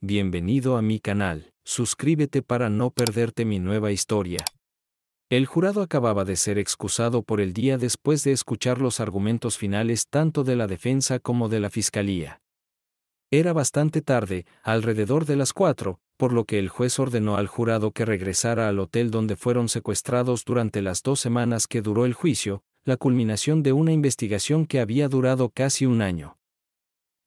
Bienvenido a mi canal, suscríbete para no perderte mi nueva historia. El jurado acababa de ser excusado por el día después de escuchar los argumentos finales tanto de la defensa como de la fiscalía. Era bastante tarde, alrededor de las cuatro, por lo que el juez ordenó al jurado que regresara al hotel donde fueron secuestrados durante las dos semanas que duró el juicio, la culminación de una investigación que había durado casi un año.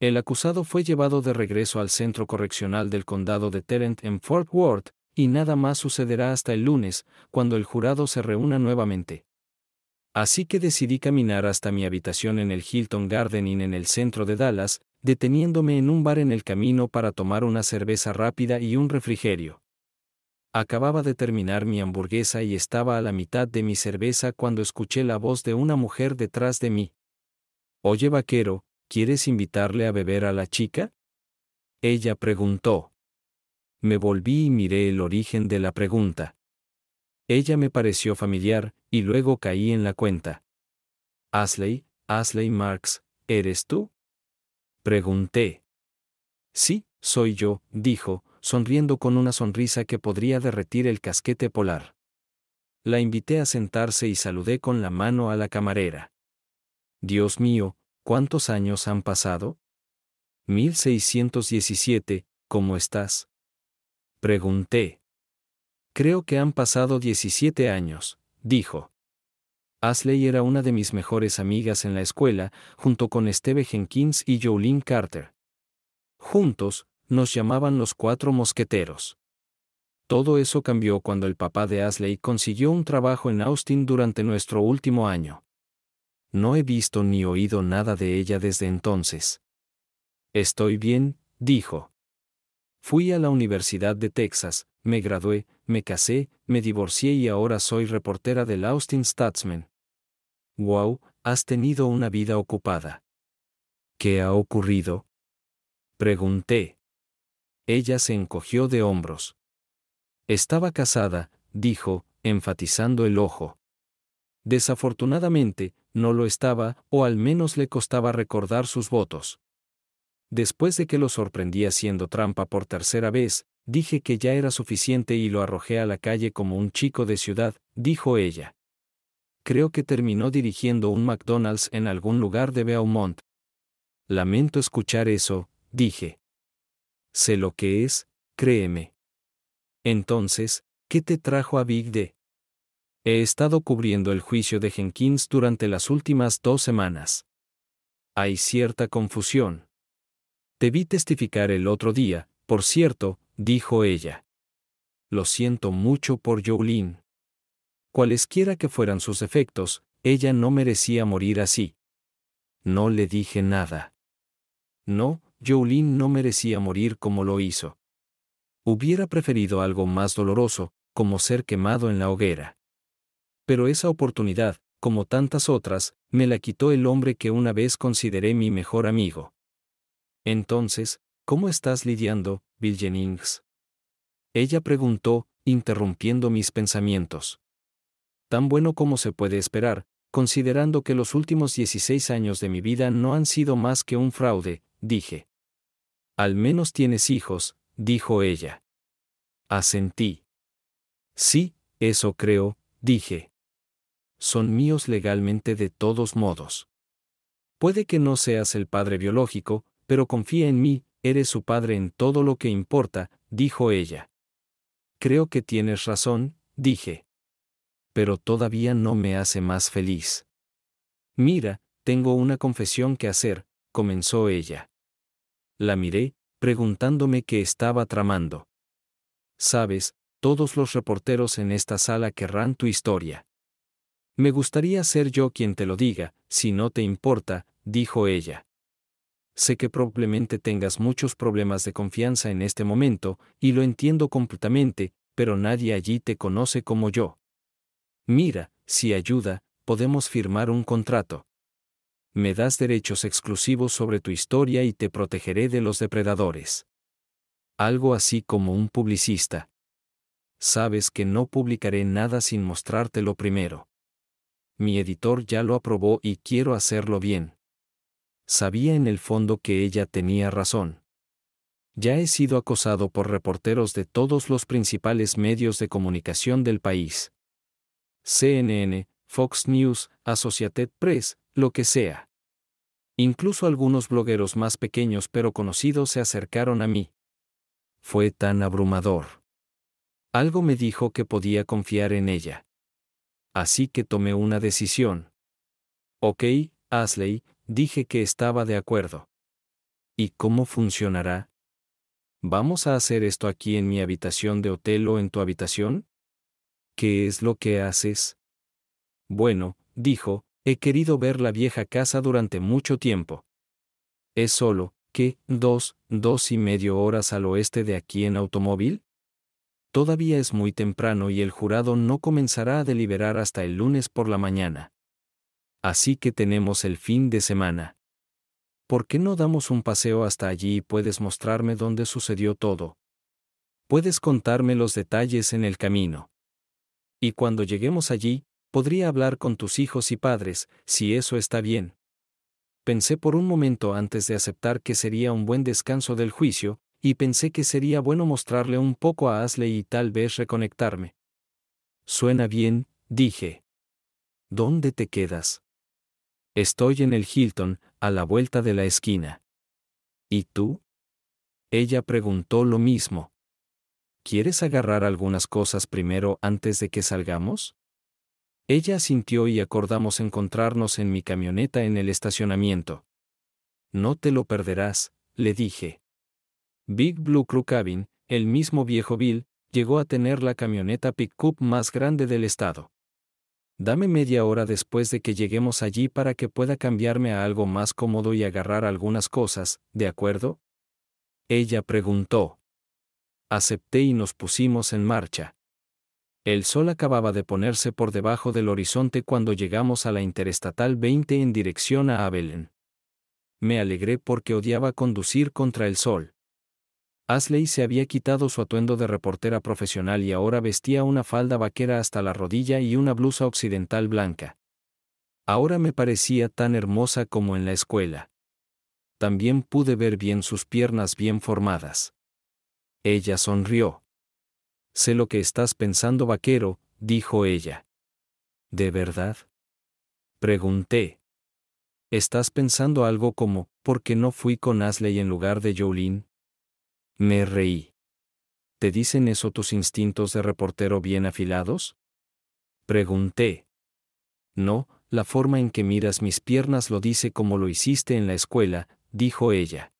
El acusado fue llevado de regreso al centro correccional del condado de Terent en Fort Worth, y nada más sucederá hasta el lunes, cuando el jurado se reúna nuevamente. Así que decidí caminar hasta mi habitación en el Hilton Garden Inn en el centro de Dallas, deteniéndome en un bar en el camino para tomar una cerveza rápida y un refrigerio. Acababa de terminar mi hamburguesa y estaba a la mitad de mi cerveza cuando escuché la voz de una mujer detrás de mí. Oye vaquero, ¿Quieres invitarle a beber a la chica? Ella preguntó. Me volví y miré el origen de la pregunta. Ella me pareció familiar, y luego caí en la cuenta. Asley, Asley Marks, ¿eres tú? Pregunté. Sí, soy yo, dijo, sonriendo con una sonrisa que podría derretir el casquete polar. La invité a sentarse y saludé con la mano a la camarera. Dios mío, ¿Cuántos años han pasado? 1617, ¿cómo estás? Pregunté. Creo que han pasado 17 años, dijo. Ashley era una de mis mejores amigas en la escuela, junto con Esteve Jenkins y Jolene Carter. Juntos, nos llamaban los cuatro mosqueteros. Todo eso cambió cuando el papá de Ashley consiguió un trabajo en Austin durante nuestro último año no he visto ni oído nada de ella desde entonces. Estoy bien, dijo. Fui a la Universidad de Texas, me gradué, me casé, me divorcié y ahora soy reportera del Austin Statsman. Wow, has tenido una vida ocupada. ¿Qué ha ocurrido? Pregunté. Ella se encogió de hombros. Estaba casada, dijo, enfatizando el ojo. Desafortunadamente, no lo estaba, o al menos le costaba recordar sus votos. Después de que lo sorprendí haciendo trampa por tercera vez, dije que ya era suficiente y lo arrojé a la calle como un chico de ciudad, dijo ella. Creo que terminó dirigiendo un McDonald's en algún lugar de Beaumont. Lamento escuchar eso, dije. Sé lo que es, créeme. Entonces, ¿qué te trajo a Big D? He estado cubriendo el juicio de Jenkins durante las últimas dos semanas. Hay cierta confusión. Te vi testificar el otro día, por cierto, dijo ella. Lo siento mucho por Jolene. Cualesquiera que fueran sus efectos, ella no merecía morir así. No le dije nada. No, Jolene no merecía morir como lo hizo. Hubiera preferido algo más doloroso, como ser quemado en la hoguera pero esa oportunidad, como tantas otras, me la quitó el hombre que una vez consideré mi mejor amigo. Entonces, ¿cómo estás lidiando, Bill Jennings? Ella preguntó, interrumpiendo mis pensamientos. Tan bueno como se puede esperar, considerando que los últimos 16 años de mi vida no han sido más que un fraude, dije. Al menos tienes hijos, dijo ella. Asentí. Sí, eso creo, dije son míos legalmente de todos modos. Puede que no seas el padre biológico, pero confía en mí, eres su padre en todo lo que importa, dijo ella. Creo que tienes razón, dije. Pero todavía no me hace más feliz. Mira, tengo una confesión que hacer, comenzó ella. La miré, preguntándome qué estaba tramando. Sabes, todos los reporteros en esta sala querrán tu historia. Me gustaría ser yo quien te lo diga, si no te importa, dijo ella. Sé que probablemente tengas muchos problemas de confianza en este momento, y lo entiendo completamente, pero nadie allí te conoce como yo. Mira, si ayuda, podemos firmar un contrato. Me das derechos exclusivos sobre tu historia y te protegeré de los depredadores. Algo así como un publicista. Sabes que no publicaré nada sin mostrártelo primero mi editor ya lo aprobó y quiero hacerlo bien. Sabía en el fondo que ella tenía razón. Ya he sido acosado por reporteros de todos los principales medios de comunicación del país. CNN, Fox News, Associated Press, lo que sea. Incluso algunos blogueros más pequeños pero conocidos se acercaron a mí. Fue tan abrumador. Algo me dijo que podía confiar en ella así que tomé una decisión. Ok, Asley, dije que estaba de acuerdo. ¿Y cómo funcionará? ¿Vamos a hacer esto aquí en mi habitación de hotel o en tu habitación? ¿Qué es lo que haces? Bueno, dijo, he querido ver la vieja casa durante mucho tiempo. Es solo, que, dos, dos y medio horas al oeste de aquí en automóvil? Todavía es muy temprano y el jurado no comenzará a deliberar hasta el lunes por la mañana. Así que tenemos el fin de semana. ¿Por qué no damos un paseo hasta allí y puedes mostrarme dónde sucedió todo? Puedes contarme los detalles en el camino. Y cuando lleguemos allí, podría hablar con tus hijos y padres, si eso está bien. Pensé por un momento antes de aceptar que sería un buen descanso del juicio, y pensé que sería bueno mostrarle un poco a Ashley y tal vez reconectarme. Suena bien, dije. ¿Dónde te quedas? Estoy en el Hilton, a la vuelta de la esquina. ¿Y tú? Ella preguntó lo mismo. ¿Quieres agarrar algunas cosas primero antes de que salgamos? Ella asintió y acordamos encontrarnos en mi camioneta en el estacionamiento. No te lo perderás, le dije. Big Blue Crew Cabin, el mismo viejo Bill, llegó a tener la camioneta pickup más grande del estado. Dame media hora después de que lleguemos allí para que pueda cambiarme a algo más cómodo y agarrar algunas cosas, ¿de acuerdo? Ella preguntó. Acepté y nos pusimos en marcha. El sol acababa de ponerse por debajo del horizonte cuando llegamos a la Interestatal 20 en dirección a Abelén. Me alegré porque odiaba conducir contra el sol. Asley se había quitado su atuendo de reportera profesional y ahora vestía una falda vaquera hasta la rodilla y una blusa occidental blanca. Ahora me parecía tan hermosa como en la escuela. También pude ver bien sus piernas bien formadas. Ella sonrió. Sé lo que estás pensando, vaquero, dijo ella. ¿De verdad? Pregunté. ¿Estás pensando algo como, ¿por qué no fui con Asley en lugar de Jolene? Me reí. ¿Te dicen eso tus instintos de reportero bien afilados? Pregunté. No, la forma en que miras mis piernas lo dice como lo hiciste en la escuela, dijo ella.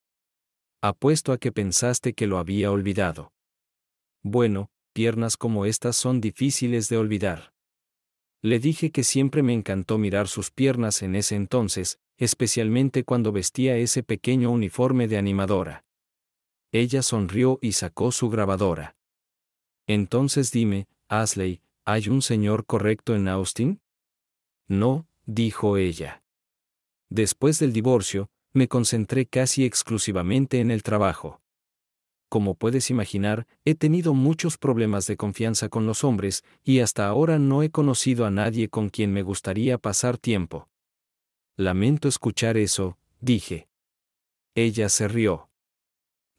Apuesto a que pensaste que lo había olvidado. Bueno, piernas como estas son difíciles de olvidar. Le dije que siempre me encantó mirar sus piernas en ese entonces, especialmente cuando vestía ese pequeño uniforme de animadora. Ella sonrió y sacó su grabadora. Entonces dime, Ashley, ¿hay un señor correcto en Austin? No, dijo ella. Después del divorcio, me concentré casi exclusivamente en el trabajo. Como puedes imaginar, he tenido muchos problemas de confianza con los hombres y hasta ahora no he conocido a nadie con quien me gustaría pasar tiempo. Lamento escuchar eso, dije. Ella se rió.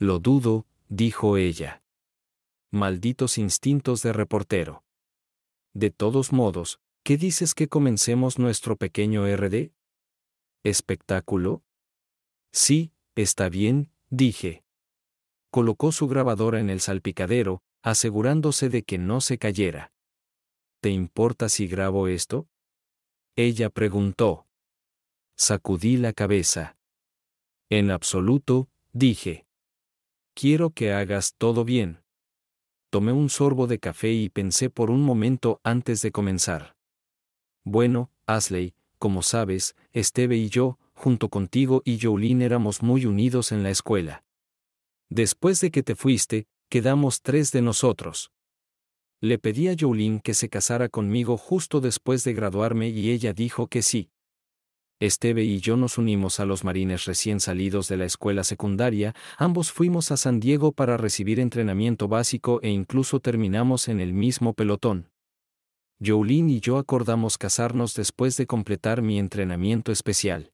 Lo dudo, dijo ella. Malditos instintos de reportero. De todos modos, ¿qué dices que comencemos nuestro pequeño RD? ¿Espectáculo? Sí, está bien, dije. Colocó su grabadora en el salpicadero, asegurándose de que no se cayera. ¿Te importa si grabo esto? Ella preguntó. Sacudí la cabeza. En absoluto, dije quiero que hagas todo bien. Tomé un sorbo de café y pensé por un momento antes de comenzar. Bueno, Asley, como sabes, Esteve y yo, junto contigo y Jolene éramos muy unidos en la escuela. Después de que te fuiste, quedamos tres de nosotros. Le pedí a Jolene que se casara conmigo justo después de graduarme y ella dijo que sí. Esteve y yo nos unimos a los marines recién salidos de la escuela secundaria, ambos fuimos a San Diego para recibir entrenamiento básico e incluso terminamos en el mismo pelotón. Jolene y yo acordamos casarnos después de completar mi entrenamiento especial.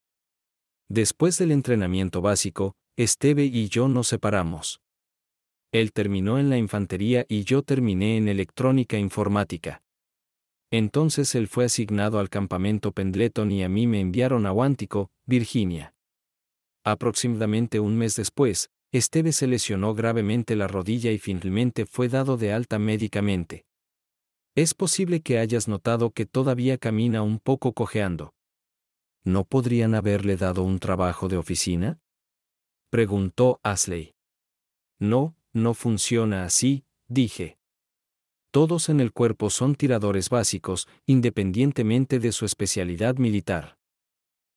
Después del entrenamiento básico, Esteve y yo nos separamos. Él terminó en la infantería y yo terminé en electrónica informática. Entonces él fue asignado al campamento Pendleton y a mí me enviaron a Guántico, Virginia. Aproximadamente un mes después, Esteve se lesionó gravemente la rodilla y finalmente fue dado de alta médicamente. Es posible que hayas notado que todavía camina un poco cojeando. ¿No podrían haberle dado un trabajo de oficina? Preguntó Asley. No, no funciona así, dije. Todos en el cuerpo son tiradores básicos, independientemente de su especialidad militar.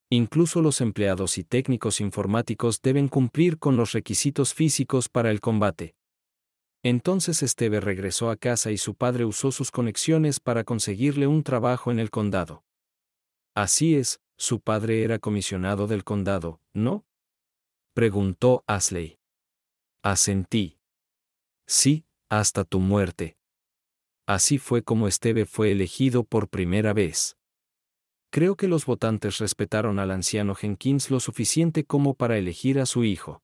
Incluso los empleados y técnicos informáticos deben cumplir con los requisitos físicos para el combate. Entonces Esteve regresó a casa y su padre usó sus conexiones para conseguirle un trabajo en el condado. Así es, su padre era comisionado del condado, ¿no? Preguntó Asley. Asentí. Sí, hasta tu muerte. Así fue como Esteve fue elegido por primera vez. Creo que los votantes respetaron al anciano Jenkins lo suficiente como para elegir a su hijo.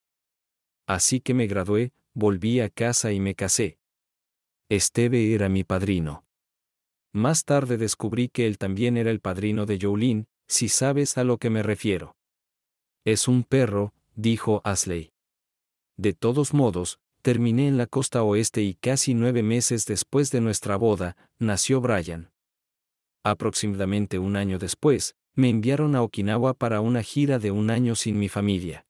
Así que me gradué, volví a casa y me casé. Esteve era mi padrino. Más tarde descubrí que él también era el padrino de Jolene, si sabes a lo que me refiero. Es un perro, dijo Asley. De todos modos, Terminé en la costa oeste y casi nueve meses después de nuestra boda, nació Brian. Aproximadamente un año después, me enviaron a Okinawa para una gira de un año sin mi familia.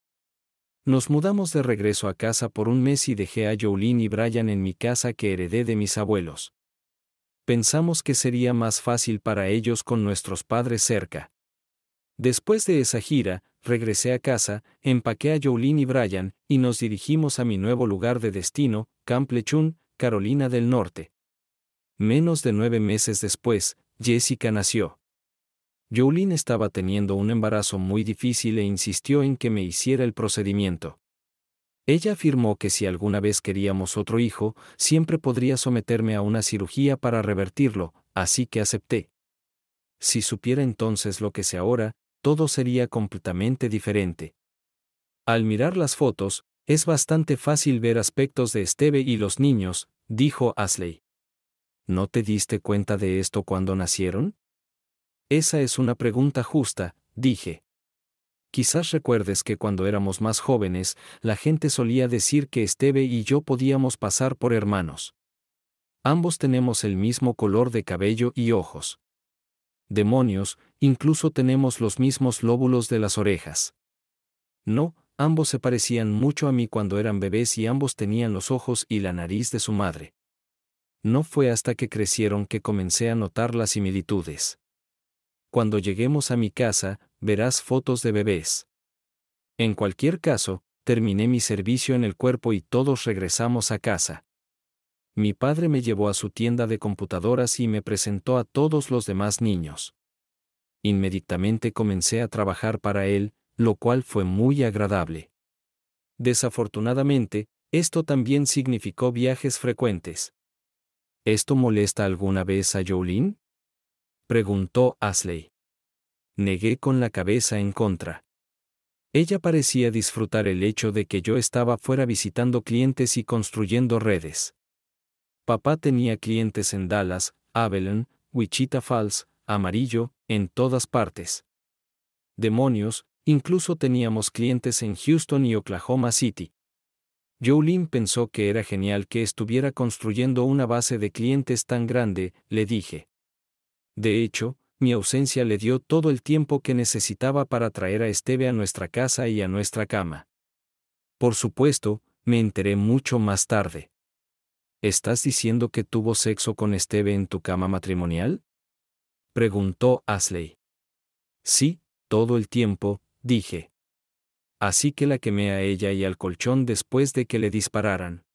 Nos mudamos de regreso a casa por un mes y dejé a Jolene y Brian en mi casa que heredé de mis abuelos. Pensamos que sería más fácil para ellos con nuestros padres cerca. Después de esa gira, regresé a casa, empaqué a Jolene y Brian, y nos dirigimos a mi nuevo lugar de destino, Camp Lechun, Carolina del Norte. Menos de nueve meses después, Jessica nació. Jolene estaba teniendo un embarazo muy difícil e insistió en que me hiciera el procedimiento. Ella afirmó que si alguna vez queríamos otro hijo, siempre podría someterme a una cirugía para revertirlo, así que acepté. Si supiera entonces lo que sé ahora, todo sería completamente diferente. Al mirar las fotos, es bastante fácil ver aspectos de Esteve y los niños, dijo Ashley. ¿No te diste cuenta de esto cuando nacieron? Esa es una pregunta justa, dije. Quizás recuerdes que cuando éramos más jóvenes, la gente solía decir que Esteve y yo podíamos pasar por hermanos. Ambos tenemos el mismo color de cabello y ojos demonios, incluso tenemos los mismos lóbulos de las orejas. No, ambos se parecían mucho a mí cuando eran bebés y ambos tenían los ojos y la nariz de su madre. No fue hasta que crecieron que comencé a notar las similitudes. Cuando lleguemos a mi casa, verás fotos de bebés. En cualquier caso, terminé mi servicio en el cuerpo y todos regresamos a casa mi padre me llevó a su tienda de computadoras y me presentó a todos los demás niños. Inmediatamente comencé a trabajar para él, lo cual fue muy agradable. Desafortunadamente, esto también significó viajes frecuentes. ¿Esto molesta alguna vez a Jolene? preguntó Ashley. Negué con la cabeza en contra. Ella parecía disfrutar el hecho de que yo estaba fuera visitando clientes y construyendo redes. Papá tenía clientes en Dallas, Abilene, Wichita Falls, Amarillo, en todas partes. Demonios, incluso teníamos clientes en Houston y Oklahoma City. Jolene pensó que era genial que estuviera construyendo una base de clientes tan grande, le dije. De hecho, mi ausencia le dio todo el tiempo que necesitaba para traer a Esteve a nuestra casa y a nuestra cama. Por supuesto, me enteré mucho más tarde. ¿Estás diciendo que tuvo sexo con Esteve en tu cama matrimonial? Preguntó Ashley. Sí, todo el tiempo, dije. Así que la quemé a ella y al colchón después de que le dispararan.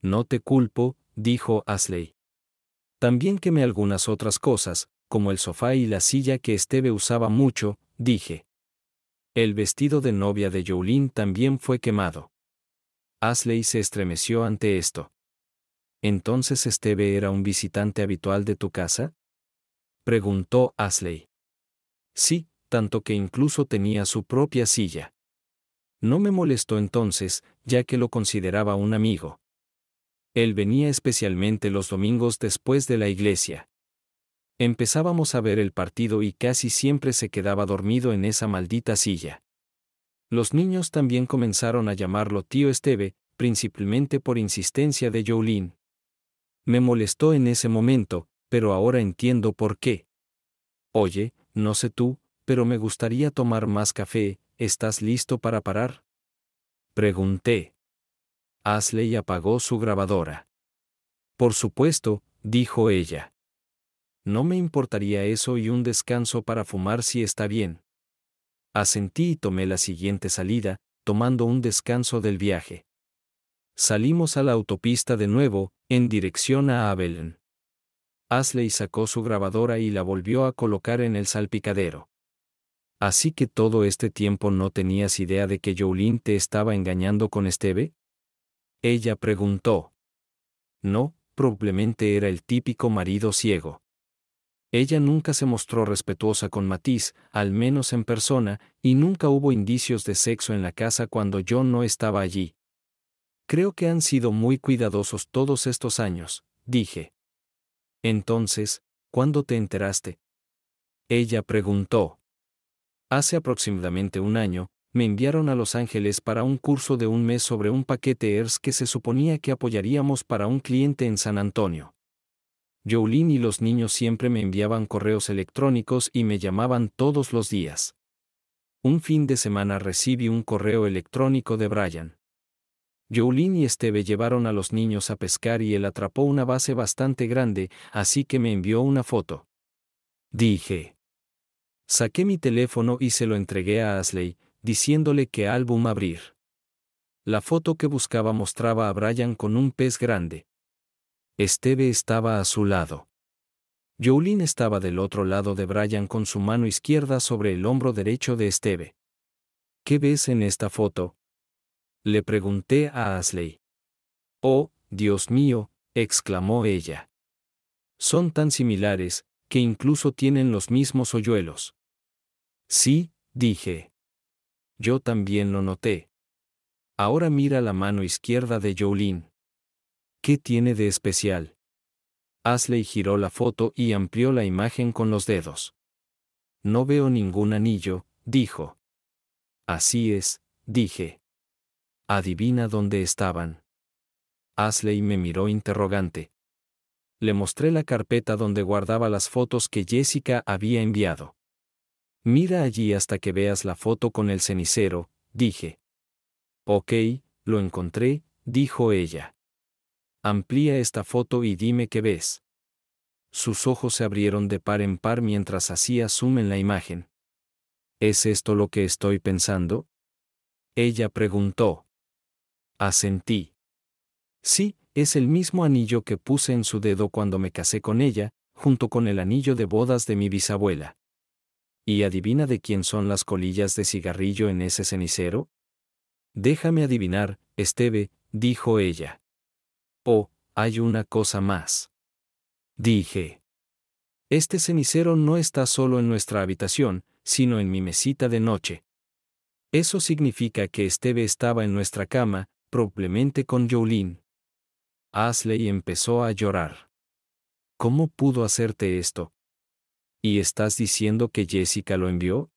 No te culpo, dijo Ashley. También quemé algunas otras cosas, como el sofá y la silla que Esteve usaba mucho, dije. El vestido de novia de Jolene también fue quemado. Ashley se estremeció ante esto. ¿Entonces Esteve era un visitante habitual de tu casa? Preguntó Asley. Sí, tanto que incluso tenía su propia silla. No me molestó entonces, ya que lo consideraba un amigo. Él venía especialmente los domingos después de la iglesia. Empezábamos a ver el partido y casi siempre se quedaba dormido en esa maldita silla. Los niños también comenzaron a llamarlo tío Esteve, principalmente por insistencia de Jolene, me molestó en ese momento, pero ahora entiendo por qué. Oye, no sé tú, pero me gustaría tomar más café, ¿estás listo para parar? Pregunté. Ashley apagó su grabadora. Por supuesto, dijo ella. No me importaría eso y un descanso para fumar si está bien. Asentí y tomé la siguiente salida, tomando un descanso del viaje. Salimos a la autopista de nuevo, en dirección a Abelén. Asley sacó su grabadora y la volvió a colocar en el salpicadero. Así que todo este tiempo no tenías idea de que Jolene te estaba engañando con Esteve? Ella preguntó. No, probablemente era el típico marido ciego. Ella nunca se mostró respetuosa con Matiz, al menos en persona, y nunca hubo indicios de sexo en la casa cuando yo no estaba allí. Creo que han sido muy cuidadosos todos estos años, dije. Entonces, ¿cuándo te enteraste? Ella preguntó. Hace aproximadamente un año, me enviaron a Los Ángeles para un curso de un mes sobre un paquete ERS que se suponía que apoyaríamos para un cliente en San Antonio. Jolene y los niños siempre me enviaban correos electrónicos y me llamaban todos los días. Un fin de semana recibí un correo electrónico de Brian. Jolín y Esteve llevaron a los niños a pescar y él atrapó una base bastante grande, así que me envió una foto. Dije. Saqué mi teléfono y se lo entregué a Ashley, diciéndole que álbum abrir. La foto que buscaba mostraba a Brian con un pez grande. Esteve estaba a su lado. Jolín estaba del otro lado de Brian con su mano izquierda sobre el hombro derecho de Esteve. ¿Qué ves en esta foto? le pregunté a Ashley. Oh, Dios mío, exclamó ella. Son tan similares, que incluso tienen los mismos hoyuelos. Sí, dije. Yo también lo noté. Ahora mira la mano izquierda de Jolene. ¿Qué tiene de especial? Ashley giró la foto y amplió la imagen con los dedos. No veo ningún anillo, dijo. Así es, dije. Adivina dónde estaban. Ashley me miró interrogante. Le mostré la carpeta donde guardaba las fotos que Jessica había enviado. Mira allí hasta que veas la foto con el cenicero, dije. Ok, lo encontré, dijo ella. Amplía esta foto y dime qué ves. Sus ojos se abrieron de par en par mientras hacía zoom en la imagen. ¿Es esto lo que estoy pensando? Ella preguntó. Asentí. Sí, es el mismo anillo que puse en su dedo cuando me casé con ella, junto con el anillo de bodas de mi bisabuela. ¿Y adivina de quién son las colillas de cigarrillo en ese cenicero? Déjame adivinar, Esteve, dijo ella. Oh, hay una cosa más. Dije. Este cenicero no está solo en nuestra habitación, sino en mi mesita de noche. Eso significa que Esteve estaba en nuestra cama, probablemente con Jolene. Ashley empezó a llorar. ¿Cómo pudo hacerte esto? ¿Y estás diciendo que Jessica lo envió?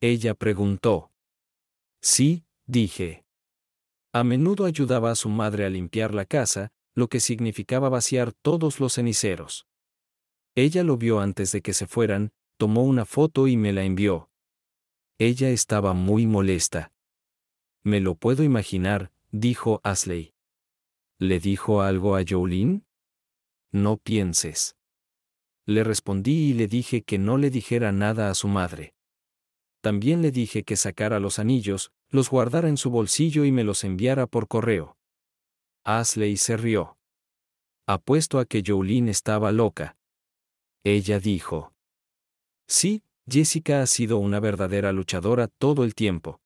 Ella preguntó. Sí, dije. A menudo ayudaba a su madre a limpiar la casa, lo que significaba vaciar todos los ceniceros. Ella lo vio antes de que se fueran, tomó una foto y me la envió. Ella estaba muy molesta. Me lo puedo imaginar, dijo Asley. ¿Le dijo algo a Jolene? No pienses. Le respondí y le dije que no le dijera nada a su madre. También le dije que sacara los anillos, los guardara en su bolsillo y me los enviara por correo. Asley se rió. Apuesto a que Jolene estaba loca. Ella dijo. Sí, Jessica ha sido una verdadera luchadora todo el tiempo.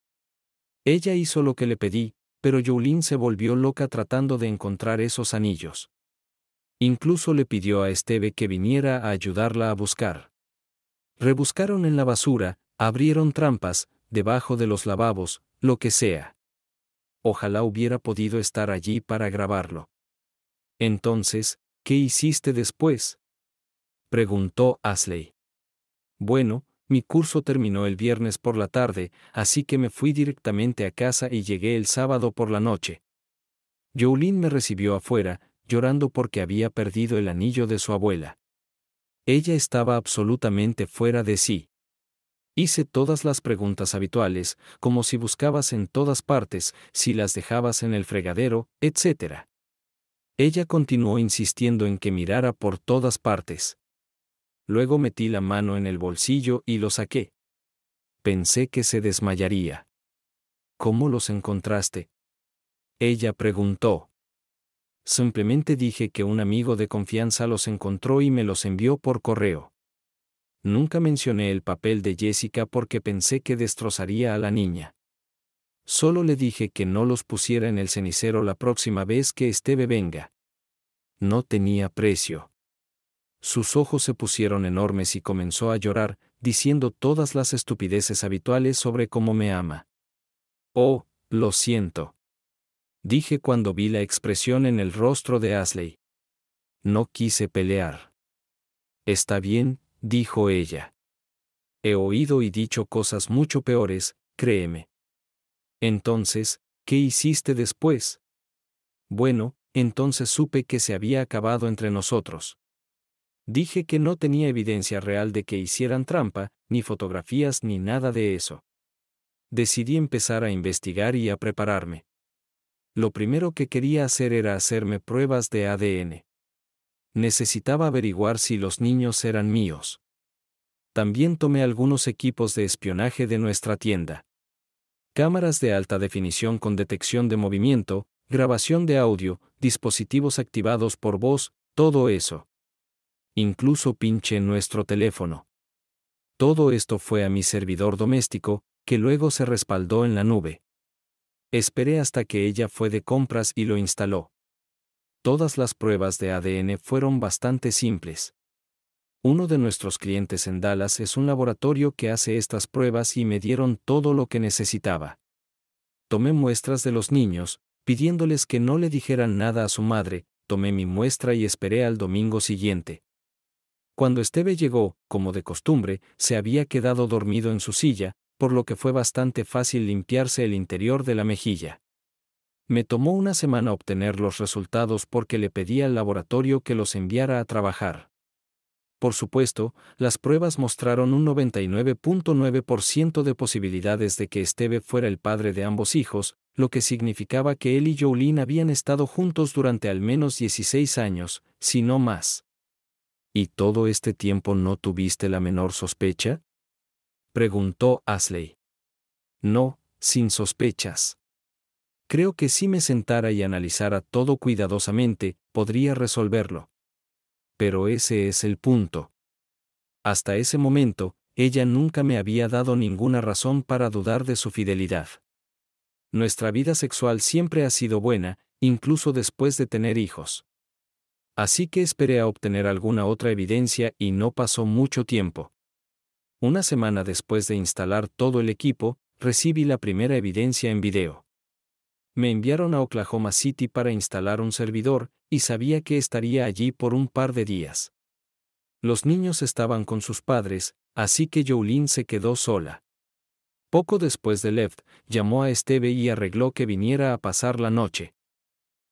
Ella hizo lo que le pedí, pero Jolene se volvió loca tratando de encontrar esos anillos. Incluso le pidió a Esteve que viniera a ayudarla a buscar. Rebuscaron en la basura, abrieron trampas, debajo de los lavabos, lo que sea. Ojalá hubiera podido estar allí para grabarlo. Entonces, ¿qué hiciste después? preguntó Ashley. Bueno, mi curso terminó el viernes por la tarde, así que me fui directamente a casa y llegué el sábado por la noche. Jolín me recibió afuera, llorando porque había perdido el anillo de su abuela. Ella estaba absolutamente fuera de sí. Hice todas las preguntas habituales, como si buscabas en todas partes, si las dejabas en el fregadero, etc. Ella continuó insistiendo en que mirara por todas partes. Luego metí la mano en el bolsillo y lo saqué. Pensé que se desmayaría. ¿Cómo los encontraste? Ella preguntó. Simplemente dije que un amigo de confianza los encontró y me los envió por correo. Nunca mencioné el papel de Jessica porque pensé que destrozaría a la niña. Solo le dije que no los pusiera en el cenicero la próxima vez que Esteve venga. No tenía precio. Sus ojos se pusieron enormes y comenzó a llorar, diciendo todas las estupideces habituales sobre cómo me ama. Oh, lo siento. Dije cuando vi la expresión en el rostro de Ashley. No quise pelear. Está bien, dijo ella. He oído y dicho cosas mucho peores, créeme. Entonces, ¿qué hiciste después? Bueno, entonces supe que se había acabado entre nosotros. Dije que no tenía evidencia real de que hicieran trampa, ni fotografías ni nada de eso. Decidí empezar a investigar y a prepararme. Lo primero que quería hacer era hacerme pruebas de ADN. Necesitaba averiguar si los niños eran míos. También tomé algunos equipos de espionaje de nuestra tienda. Cámaras de alta definición con detección de movimiento, grabación de audio, dispositivos activados por voz, todo eso incluso pinché nuestro teléfono. Todo esto fue a mi servidor doméstico, que luego se respaldó en la nube. Esperé hasta que ella fue de compras y lo instaló. Todas las pruebas de ADN fueron bastante simples. Uno de nuestros clientes en Dallas es un laboratorio que hace estas pruebas y me dieron todo lo que necesitaba. Tomé muestras de los niños, pidiéndoles que no le dijeran nada a su madre, tomé mi muestra y esperé al domingo siguiente. Cuando Esteve llegó, como de costumbre, se había quedado dormido en su silla, por lo que fue bastante fácil limpiarse el interior de la mejilla. Me tomó una semana obtener los resultados porque le pedí al laboratorio que los enviara a trabajar. Por supuesto, las pruebas mostraron un 99.9% de posibilidades de que Esteve fuera el padre de ambos hijos, lo que significaba que él y Jolene habían estado juntos durante al menos 16 años, si no más. ¿Y todo este tiempo no tuviste la menor sospecha? preguntó Ashley. No, sin sospechas. Creo que si me sentara y analizara todo cuidadosamente, podría resolverlo. Pero ese es el punto. Hasta ese momento, ella nunca me había dado ninguna razón para dudar de su fidelidad. Nuestra vida sexual siempre ha sido buena, incluso después de tener hijos. Así que esperé a obtener alguna otra evidencia y no pasó mucho tiempo. Una semana después de instalar todo el equipo, recibí la primera evidencia en video. Me enviaron a Oklahoma City para instalar un servidor, y sabía que estaría allí por un par de días. Los niños estaban con sus padres, así que Jolene se quedó sola. Poco después de Left, llamó a Esteve y arregló que viniera a pasar la noche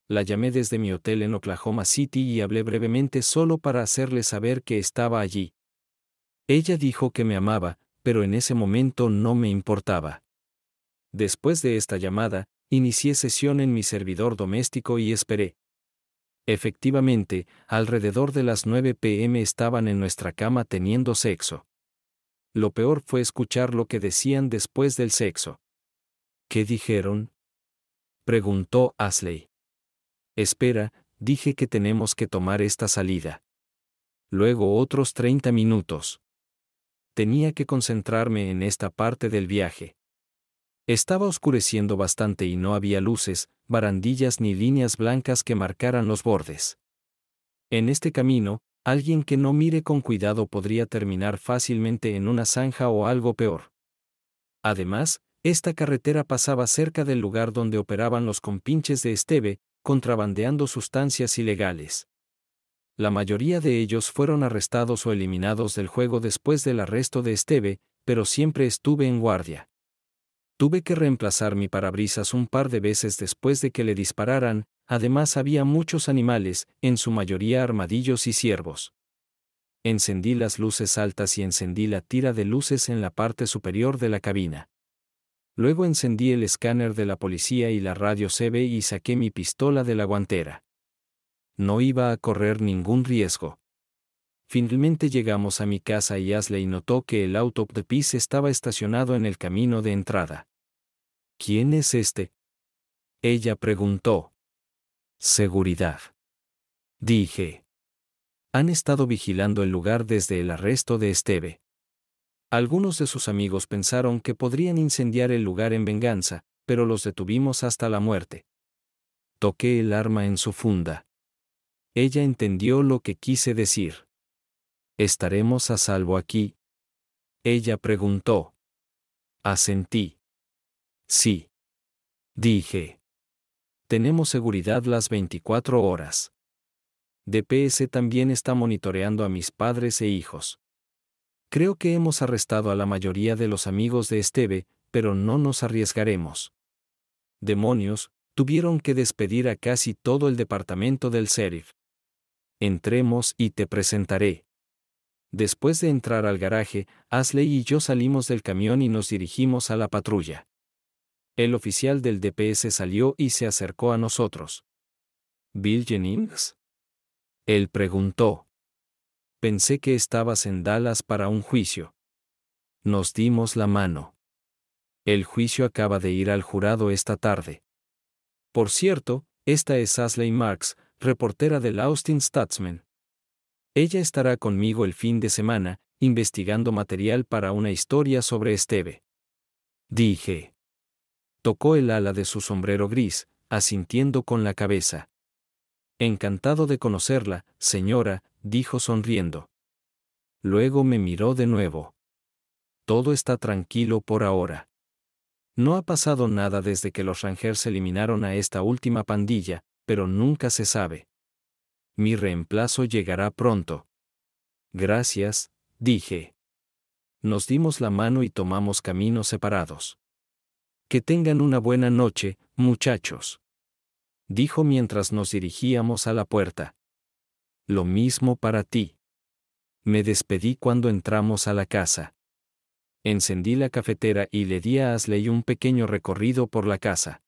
la llamé desde mi hotel en Oklahoma City y hablé brevemente solo para hacerle saber que estaba allí. Ella dijo que me amaba, pero en ese momento no me importaba. Después de esta llamada, inicié sesión en mi servidor doméstico y esperé. Efectivamente, alrededor de las 9 pm estaban en nuestra cama teniendo sexo. Lo peor fue escuchar lo que decían después del sexo. ¿Qué dijeron? preguntó Ashley. Espera, dije que tenemos que tomar esta salida. Luego otros 30 minutos. Tenía que concentrarme en esta parte del viaje. Estaba oscureciendo bastante y no había luces, barandillas ni líneas blancas que marcaran los bordes. En este camino, alguien que no mire con cuidado podría terminar fácilmente en una zanja o algo peor. Además, esta carretera pasaba cerca del lugar donde operaban los compinches de Esteve, contrabandeando sustancias ilegales. La mayoría de ellos fueron arrestados o eliminados del juego después del arresto de Esteve, pero siempre estuve en guardia. Tuve que reemplazar mi parabrisas un par de veces después de que le dispararan, además había muchos animales, en su mayoría armadillos y ciervos. Encendí las luces altas y encendí la tira de luces en la parte superior de la cabina. Luego encendí el escáner de la policía y la radio CB y saqué mi pistola de la guantera. No iba a correr ningún riesgo. Finalmente llegamos a mi casa y Asley notó que el auto de peace estaba estacionado en el camino de entrada. ¿Quién es este? Ella preguntó. Seguridad. Dije. Han estado vigilando el lugar desde el arresto de Esteve. Algunos de sus amigos pensaron que podrían incendiar el lugar en venganza, pero los detuvimos hasta la muerte. Toqué el arma en su funda. Ella entendió lo que quise decir. ¿Estaremos a salvo aquí? Ella preguntó. Asentí. Sí. Dije. Tenemos seguridad las 24 horas. DPS también está monitoreando a mis padres e hijos. Creo que hemos arrestado a la mayoría de los amigos de Esteve, pero no nos arriesgaremos. Demonios, tuvieron que despedir a casi todo el departamento del sheriff. Entremos y te presentaré. Después de entrar al garaje, Asley y yo salimos del camión y nos dirigimos a la patrulla. El oficial del DPS salió y se acercó a nosotros. ¿Bill Jennings? Él preguntó. Pensé que estabas en Dallas para un juicio. Nos dimos la mano. El juicio acaba de ir al jurado esta tarde. Por cierto, esta es Ashley Marks, reportera del Austin Statsman. Ella estará conmigo el fin de semana, investigando material para una historia sobre Esteve. Dije. Tocó el ala de su sombrero gris, asintiendo con la cabeza. Encantado de conocerla, señora, dijo sonriendo. Luego me miró de nuevo. Todo está tranquilo por ahora. No ha pasado nada desde que los Rangers eliminaron a esta última pandilla, pero nunca se sabe. Mi reemplazo llegará pronto. Gracias, dije. Nos dimos la mano y tomamos caminos separados. Que tengan una buena noche, muchachos dijo mientras nos dirigíamos a la puerta. Lo mismo para ti. Me despedí cuando entramos a la casa. Encendí la cafetera y le di a Asley un pequeño recorrido por la casa.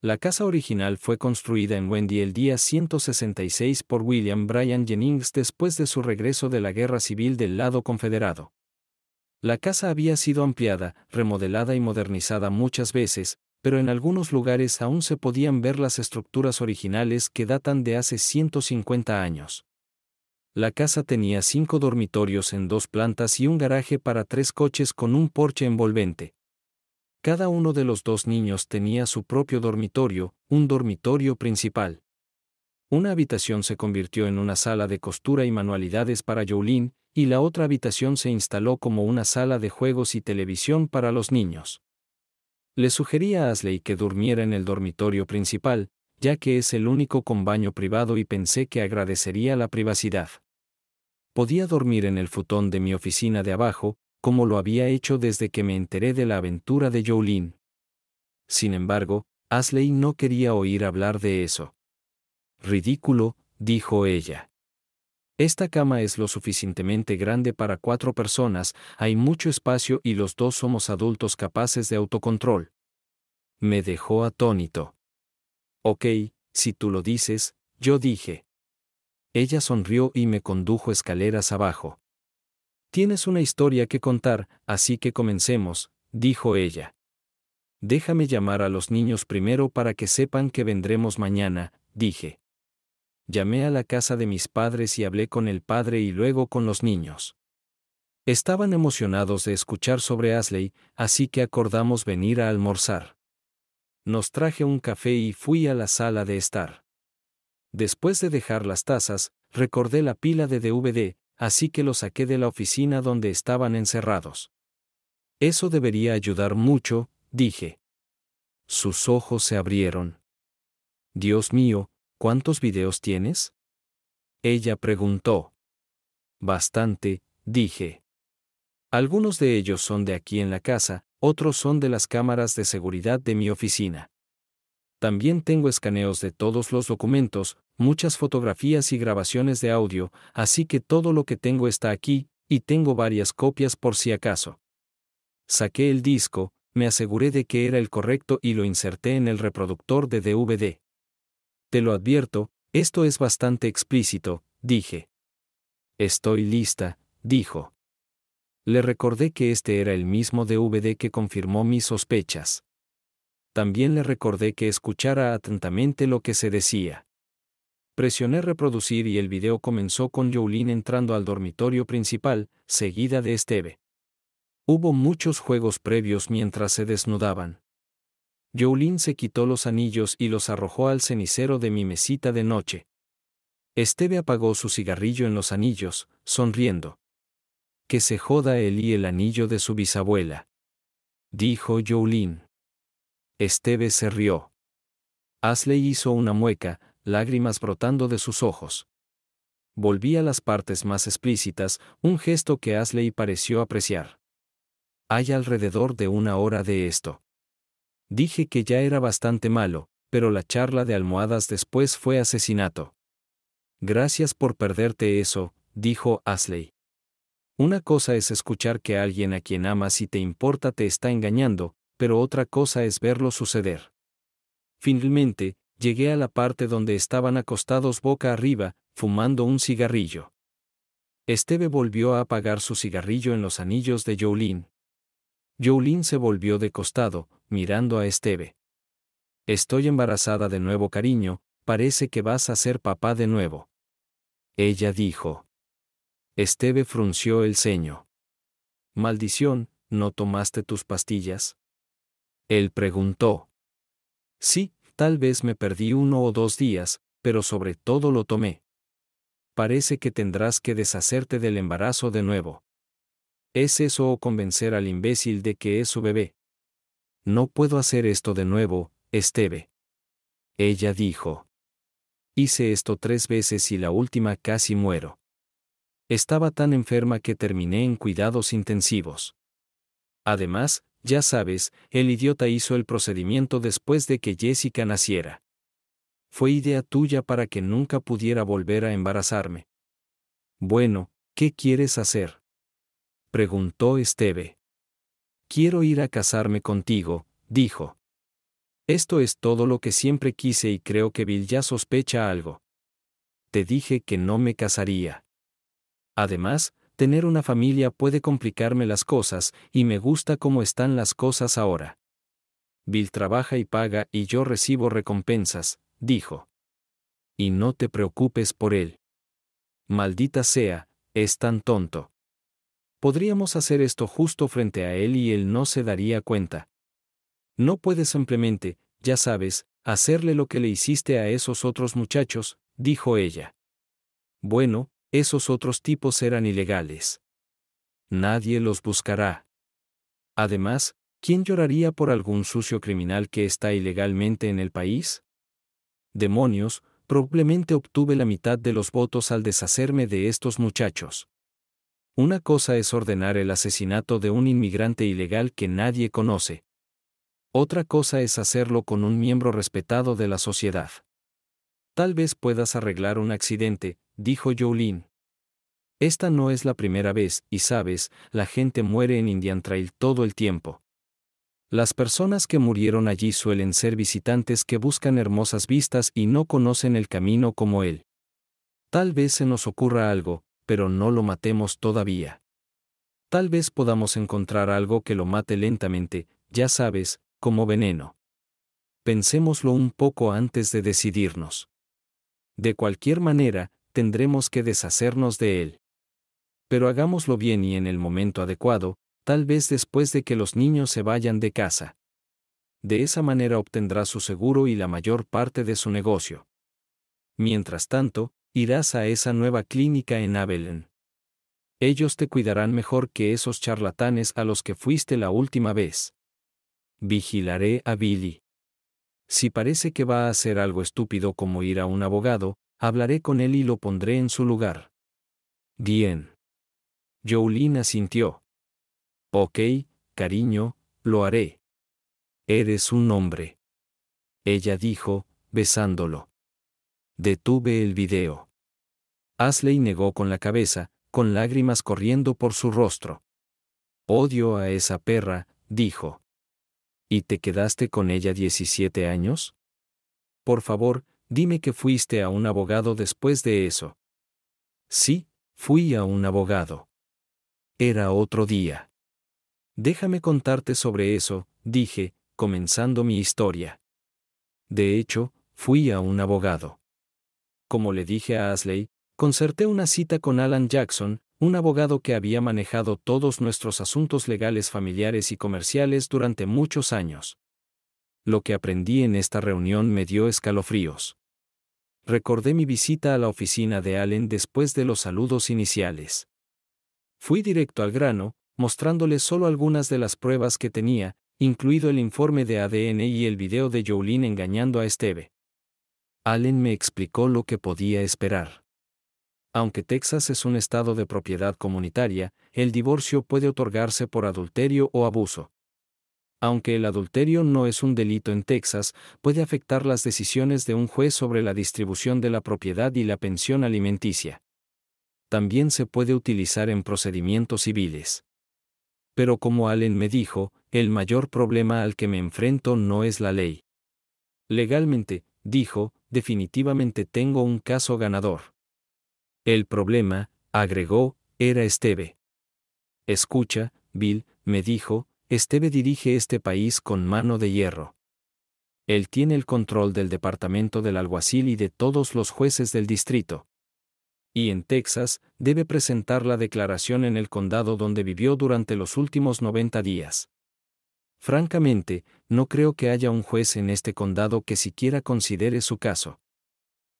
La casa original fue construida en Wendy el día 166 por William Bryan Jennings después de su regreso de la Guerra Civil del lado confederado. La casa había sido ampliada, remodelada y modernizada muchas veces, pero en algunos lugares aún se podían ver las estructuras originales que datan de hace 150 años. La casa tenía cinco dormitorios en dos plantas y un garaje para tres coches con un porche envolvente. Cada uno de los dos niños tenía su propio dormitorio, un dormitorio principal. Una habitación se convirtió en una sala de costura y manualidades para Jolene, y la otra habitación se instaló como una sala de juegos y televisión para los niños. Le sugería a Asley que durmiera en el dormitorio principal, ya que es el único con baño privado y pensé que agradecería la privacidad. Podía dormir en el futón de mi oficina de abajo, como lo había hecho desde que me enteré de la aventura de Jolene. Sin embargo, Asley no quería oír hablar de eso. Ridículo, dijo ella. Esta cama es lo suficientemente grande para cuatro personas, hay mucho espacio y los dos somos adultos capaces de autocontrol. Me dejó atónito. Ok, si tú lo dices, yo dije. Ella sonrió y me condujo escaleras abajo. Tienes una historia que contar, así que comencemos, dijo ella. Déjame llamar a los niños primero para que sepan que vendremos mañana, dije llamé a la casa de mis padres y hablé con el padre y luego con los niños. Estaban emocionados de escuchar sobre Asley, así que acordamos venir a almorzar. Nos traje un café y fui a la sala de estar. Después de dejar las tazas, recordé la pila de DVD, así que lo saqué de la oficina donde estaban encerrados. Eso debería ayudar mucho, dije. Sus ojos se abrieron. Dios mío, ¿Cuántos videos tienes? Ella preguntó. Bastante, dije. Algunos de ellos son de aquí en la casa, otros son de las cámaras de seguridad de mi oficina. También tengo escaneos de todos los documentos, muchas fotografías y grabaciones de audio, así que todo lo que tengo está aquí, y tengo varias copias por si acaso. Saqué el disco, me aseguré de que era el correcto y lo inserté en el reproductor de DVD. Te lo advierto, esto es bastante explícito, dije. Estoy lista, dijo. Le recordé que este era el mismo DVD que confirmó mis sospechas. También le recordé que escuchara atentamente lo que se decía. Presioné reproducir y el video comenzó con Jolene entrando al dormitorio principal, seguida de Esteve. Hubo muchos juegos previos mientras se desnudaban. Jolín se quitó los anillos y los arrojó al cenicero de mi mesita de noche. Esteve apagó su cigarrillo en los anillos, sonriendo. Que se joda él y el anillo de su bisabuela. Dijo Jolín. Esteve se rió. Asley hizo una mueca, lágrimas brotando de sus ojos. Volví a las partes más explícitas, un gesto que Asley pareció apreciar. Hay alrededor de una hora de esto. Dije que ya era bastante malo, pero la charla de almohadas después fue asesinato. Gracias por perderte eso, dijo Ashley. Una cosa es escuchar que alguien a quien amas y te importa te está engañando, pero otra cosa es verlo suceder. Finalmente, llegué a la parte donde estaban acostados boca arriba, fumando un cigarrillo. Esteve volvió a apagar su cigarrillo en los anillos de Jolene, Jolene se volvió de costado, mirando a Esteve. Estoy embarazada de nuevo, cariño, parece que vas a ser papá de nuevo. Ella dijo. Esteve frunció el ceño. Maldición, ¿no tomaste tus pastillas? Él preguntó. Sí, tal vez me perdí uno o dos días, pero sobre todo lo tomé. Parece que tendrás que deshacerte del embarazo de nuevo. ¿Es eso o convencer al imbécil de que es su bebé? No puedo hacer esto de nuevo, Esteve. Ella dijo. Hice esto tres veces y la última casi muero. Estaba tan enferma que terminé en cuidados intensivos. Además, ya sabes, el idiota hizo el procedimiento después de que Jessica naciera. Fue idea tuya para que nunca pudiera volver a embarazarme. Bueno, ¿qué quieres hacer? preguntó Esteve. Quiero ir a casarme contigo, dijo. Esto es todo lo que siempre quise y creo que Bill ya sospecha algo. Te dije que no me casaría. Además, tener una familia puede complicarme las cosas y me gusta cómo están las cosas ahora. Bill trabaja y paga y yo recibo recompensas, dijo. Y no te preocupes por él. Maldita sea, es tan tonto. Podríamos hacer esto justo frente a él y él no se daría cuenta. No puedes simplemente, ya sabes, hacerle lo que le hiciste a esos otros muchachos, dijo ella. Bueno, esos otros tipos eran ilegales. Nadie los buscará. Además, ¿quién lloraría por algún sucio criminal que está ilegalmente en el país? Demonios, probablemente obtuve la mitad de los votos al deshacerme de estos muchachos. Una cosa es ordenar el asesinato de un inmigrante ilegal que nadie conoce. Otra cosa es hacerlo con un miembro respetado de la sociedad. Tal vez puedas arreglar un accidente, dijo Jolene. Esta no es la primera vez, y sabes, la gente muere en Indian Trail todo el tiempo. Las personas que murieron allí suelen ser visitantes que buscan hermosas vistas y no conocen el camino como él. Tal vez se nos ocurra algo, pero no lo matemos todavía. Tal vez podamos encontrar algo que lo mate lentamente, ya sabes, como veneno. Pensémoslo un poco antes de decidirnos. De cualquier manera, tendremos que deshacernos de él. Pero hagámoslo bien y en el momento adecuado, tal vez después de que los niños se vayan de casa. De esa manera obtendrá su seguro y la mayor parte de su negocio. Mientras tanto, Irás a esa nueva clínica en Abelén. Ellos te cuidarán mejor que esos charlatanes a los que fuiste la última vez. Vigilaré a Billy. Si parece que va a hacer algo estúpido como ir a un abogado, hablaré con él y lo pondré en su lugar. Bien. Jolina sintió. Ok, cariño, lo haré. Eres un hombre. Ella dijo, besándolo. Detuve el video. Asley negó con la cabeza, con lágrimas corriendo por su rostro. Odio a esa perra, dijo. ¿Y te quedaste con ella 17 años? Por favor, dime que fuiste a un abogado después de eso. Sí, fui a un abogado. Era otro día. Déjame contarte sobre eso, dije, comenzando mi historia. De hecho, fui a un abogado. Como le dije a Asley, concerté una cita con Alan Jackson, un abogado que había manejado todos nuestros asuntos legales familiares y comerciales durante muchos años. Lo que aprendí en esta reunión me dio escalofríos. Recordé mi visita a la oficina de Allen después de los saludos iniciales. Fui directo al grano, mostrándole solo algunas de las pruebas que tenía, incluido el informe de ADN y el video de Jolene engañando a Esteve. Allen me explicó lo que podía esperar. Aunque Texas es un estado de propiedad comunitaria, el divorcio puede otorgarse por adulterio o abuso. Aunque el adulterio no es un delito en Texas, puede afectar las decisiones de un juez sobre la distribución de la propiedad y la pensión alimenticia. También se puede utilizar en procedimientos civiles. Pero como Allen me dijo, el mayor problema al que me enfrento no es la ley. Legalmente, dijo, definitivamente tengo un caso ganador. El problema, agregó, era Esteve. Escucha, Bill, me dijo, Esteve dirige este país con mano de hierro. Él tiene el control del departamento del alguacil y de todos los jueces del distrito. Y en Texas, debe presentar la declaración en el condado donde vivió durante los últimos 90 días. Francamente, no creo que haya un juez en este condado que siquiera considere su caso.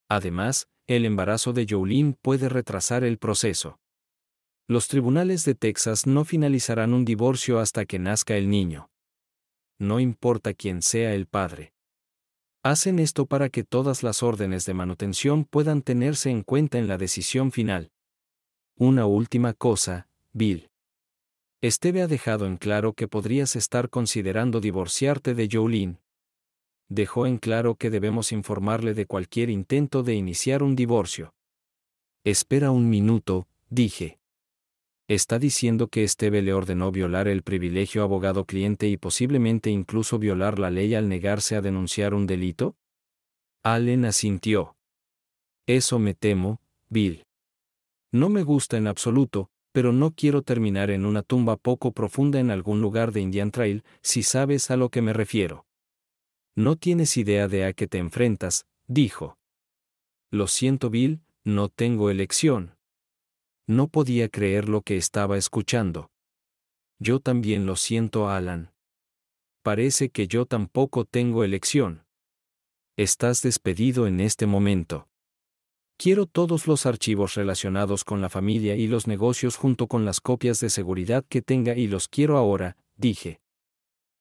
Además, el embarazo de Jolene puede retrasar el proceso. Los tribunales de Texas no finalizarán un divorcio hasta que nazca el niño. No importa quién sea el padre. Hacen esto para que todas las órdenes de manutención puedan tenerse en cuenta en la decisión final. Una última cosa, Bill. Esteve ha dejado en claro que podrías estar considerando divorciarte de Jolene. Dejó en claro que debemos informarle de cualquier intento de iniciar un divorcio. Espera un minuto, dije. Está diciendo que Esteve le ordenó violar el privilegio abogado-cliente y posiblemente incluso violar la ley al negarse a denunciar un delito? Allen asintió. Eso me temo, Bill. No me gusta en absoluto, pero no quiero terminar en una tumba poco profunda en algún lugar de Indian Trail, si sabes a lo que me refiero. No tienes idea de a qué te enfrentas, dijo. Lo siento, Bill, no tengo elección. No podía creer lo que estaba escuchando. Yo también lo siento, Alan. Parece que yo tampoco tengo elección. Estás despedido en este momento. Quiero todos los archivos relacionados con la familia y los negocios junto con las copias de seguridad que tenga y los quiero ahora, dije.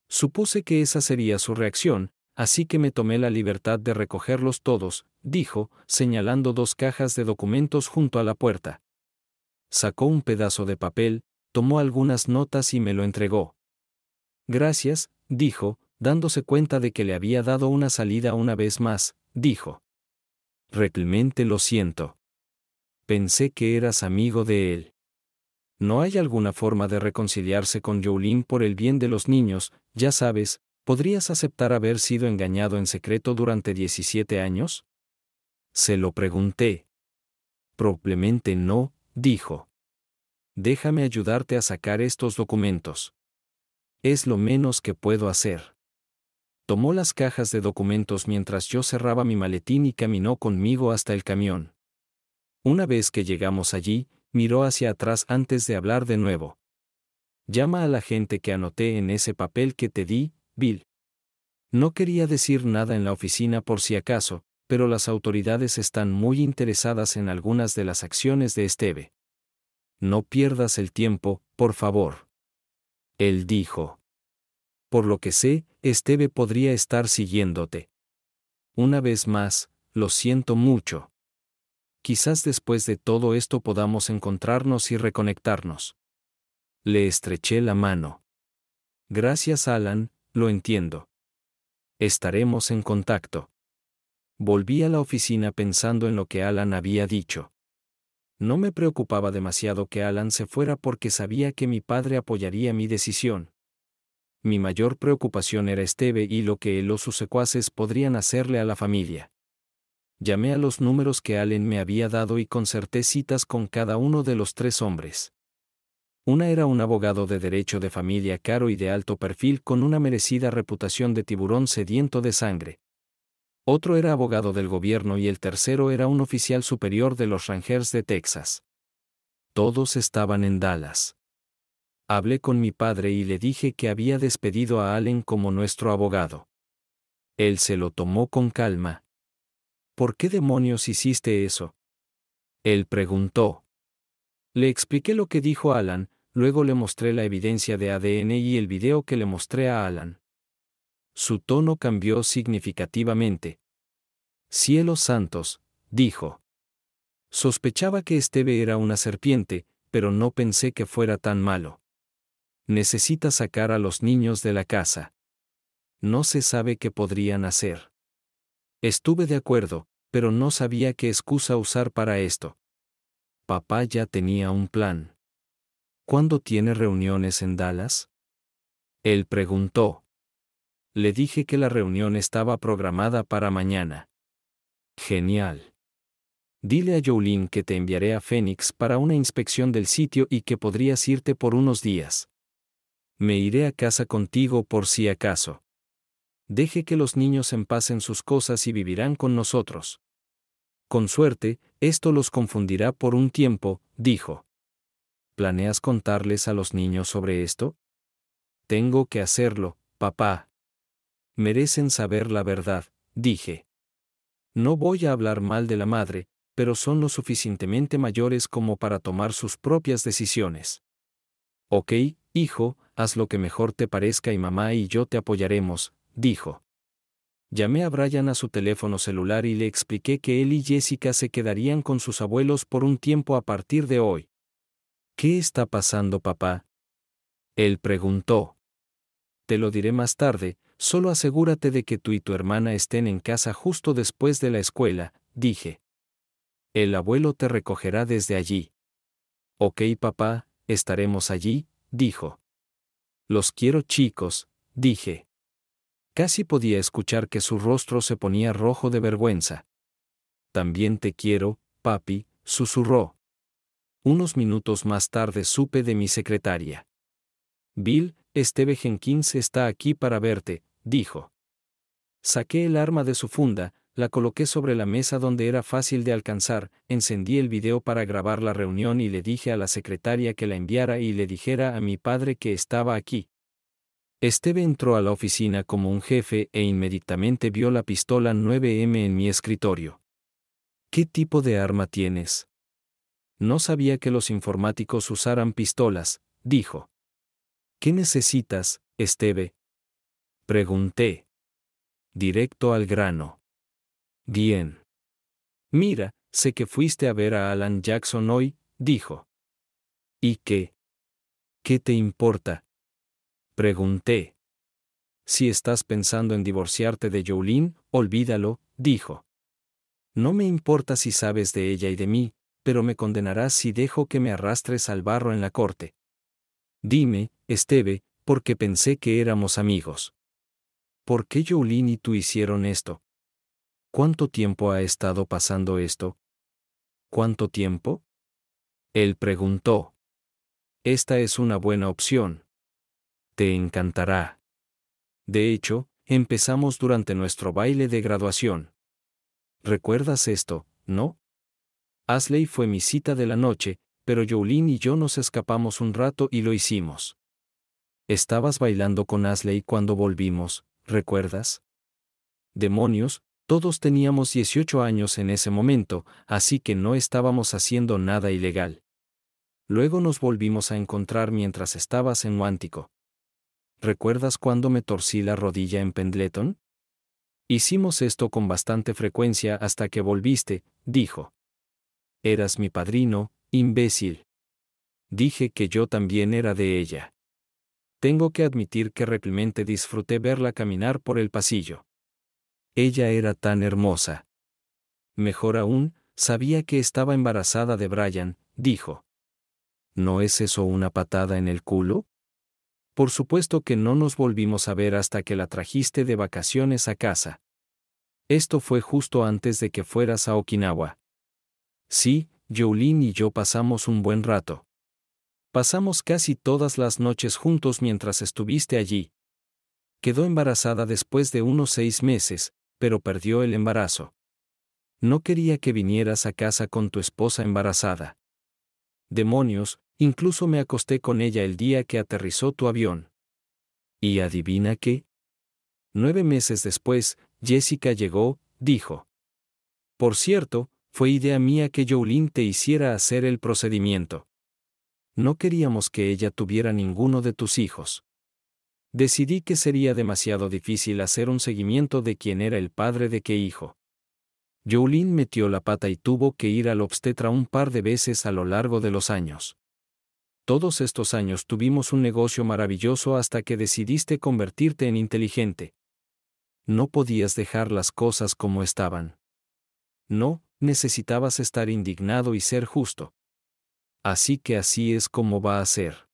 Supuse que esa sería su reacción, así que me tomé la libertad de recogerlos todos, dijo, señalando dos cajas de documentos junto a la puerta. Sacó un pedazo de papel, tomó algunas notas y me lo entregó. Gracias, dijo, dándose cuenta de que le había dado una salida una vez más, dijo. Realmente lo siento. Pensé que eras amigo de él. ¿No hay alguna forma de reconciliarse con Jolene por el bien de los niños? Ya sabes, ¿podrías aceptar haber sido engañado en secreto durante 17 años? Se lo pregunté. Probablemente no, dijo. Déjame ayudarte a sacar estos documentos. Es lo menos que puedo hacer tomó las cajas de documentos mientras yo cerraba mi maletín y caminó conmigo hasta el camión. Una vez que llegamos allí, miró hacia atrás antes de hablar de nuevo. Llama a la gente que anoté en ese papel que te di, Bill. No quería decir nada en la oficina por si acaso, pero las autoridades están muy interesadas en algunas de las acciones de Esteve. No pierdas el tiempo, por favor. Él dijo. Por lo que sé, Esteve podría estar siguiéndote. Una vez más, lo siento mucho. Quizás después de todo esto podamos encontrarnos y reconectarnos. Le estreché la mano. Gracias, Alan, lo entiendo. Estaremos en contacto. Volví a la oficina pensando en lo que Alan había dicho. No me preocupaba demasiado que Alan se fuera porque sabía que mi padre apoyaría mi decisión, mi mayor preocupación era Esteve y lo que él o sus secuaces podrían hacerle a la familia. Llamé a los números que Allen me había dado y concerté citas con cada uno de los tres hombres. Una era un abogado de derecho de familia caro y de alto perfil con una merecida reputación de tiburón sediento de sangre. Otro era abogado del gobierno y el tercero era un oficial superior de los Rangers de Texas. Todos estaban en Dallas hablé con mi padre y le dije que había despedido a Alan como nuestro abogado. Él se lo tomó con calma. ¿Por qué demonios hiciste eso? Él preguntó. Le expliqué lo que dijo Alan, luego le mostré la evidencia de ADN y el video que le mostré a Alan. Su tono cambió significativamente. Cielos santos, dijo. Sospechaba que Esteve era una serpiente, pero no pensé que fuera tan malo. Necesita sacar a los niños de la casa. No se sabe qué podrían hacer. Estuve de acuerdo, pero no sabía qué excusa usar para esto. Papá ya tenía un plan. ¿Cuándo tiene reuniones en Dallas? Él preguntó. Le dije que la reunión estaba programada para mañana. Genial. Dile a Jolene que te enviaré a Phoenix para una inspección del sitio y que podrías irte por unos días. Me iré a casa contigo por si acaso. Deje que los niños empacen sus cosas y vivirán con nosotros. Con suerte, esto los confundirá por un tiempo, dijo. ¿Planeas contarles a los niños sobre esto? Tengo que hacerlo, papá. Merecen saber la verdad, dije. No voy a hablar mal de la madre, pero son lo suficientemente mayores como para tomar sus propias decisiones. Ok, hijo, haz lo que mejor te parezca y mamá y yo te apoyaremos, dijo. Llamé a Brian a su teléfono celular y le expliqué que él y Jessica se quedarían con sus abuelos por un tiempo a partir de hoy. ¿Qué está pasando, papá? Él preguntó. Te lo diré más tarde, solo asegúrate de que tú y tu hermana estén en casa justo después de la escuela, dije. El abuelo te recogerá desde allí. Ok, papá, Estaremos allí, dijo. Los quiero chicos, dije. Casi podía escuchar que su rostro se ponía rojo de vergüenza. También te quiero, papi, susurró. Unos minutos más tarde supe de mi secretaria. Bill, Esteve Jenkins está aquí para verte, dijo. Saqué el arma de su funda, la coloqué sobre la mesa donde era fácil de alcanzar, encendí el video para grabar la reunión y le dije a la secretaria que la enviara y le dijera a mi padre que estaba aquí. Esteve entró a la oficina como un jefe e inmediatamente vio la pistola 9M en mi escritorio. ¿Qué tipo de arma tienes? No sabía que los informáticos usaran pistolas, dijo. ¿Qué necesitas, Esteve? Pregunté. Directo al grano. Bien. Mira, sé que fuiste a ver a Alan Jackson hoy, dijo. ¿Y qué? ¿Qué te importa? Pregunté. Si estás pensando en divorciarte de Jolene, olvídalo, dijo. No me importa si sabes de ella y de mí, pero me condenarás si dejo que me arrastres al barro en la corte. Dime, Esteve, porque pensé que éramos amigos. ¿Por qué Jolene y tú hicieron esto? ¿Cuánto tiempo ha estado pasando esto? ¿Cuánto tiempo? Él preguntó. Esta es una buena opción. Te encantará. De hecho, empezamos durante nuestro baile de graduación. ¿Recuerdas esto, no? Ashley fue mi cita de la noche, pero Jolín y yo nos escapamos un rato y lo hicimos. Estabas bailando con Ashley cuando volvimos, ¿recuerdas? Demonios, todos teníamos 18 años en ese momento, así que no estábamos haciendo nada ilegal. Luego nos volvimos a encontrar mientras estabas en Guántico. ¿Recuerdas cuando me torcí la rodilla en Pendleton? Hicimos esto con bastante frecuencia hasta que volviste, dijo. Eras mi padrino, imbécil. Dije que yo también era de ella. Tengo que admitir que realmente disfruté verla caminar por el pasillo. Ella era tan hermosa. Mejor aún, sabía que estaba embarazada de Brian, dijo. ¿No es eso una patada en el culo? Por supuesto que no nos volvimos a ver hasta que la trajiste de vacaciones a casa. Esto fue justo antes de que fueras a Okinawa. Sí, Jolene y yo pasamos un buen rato. Pasamos casi todas las noches juntos mientras estuviste allí. Quedó embarazada después de unos seis meses, pero perdió el embarazo. No quería que vinieras a casa con tu esposa embarazada. Demonios, incluso me acosté con ella el día que aterrizó tu avión. ¿Y adivina qué? Nueve meses después, Jessica llegó, dijo. Por cierto, fue idea mía que lin te hiciera hacer el procedimiento. No queríamos que ella tuviera ninguno de tus hijos. Decidí que sería demasiado difícil hacer un seguimiento de quién era el padre de qué hijo. Jolene metió la pata y tuvo que ir al obstetra un par de veces a lo largo de los años. Todos estos años tuvimos un negocio maravilloso hasta que decidiste convertirte en inteligente. No podías dejar las cosas como estaban. No, necesitabas estar indignado y ser justo. Así que así es como va a ser.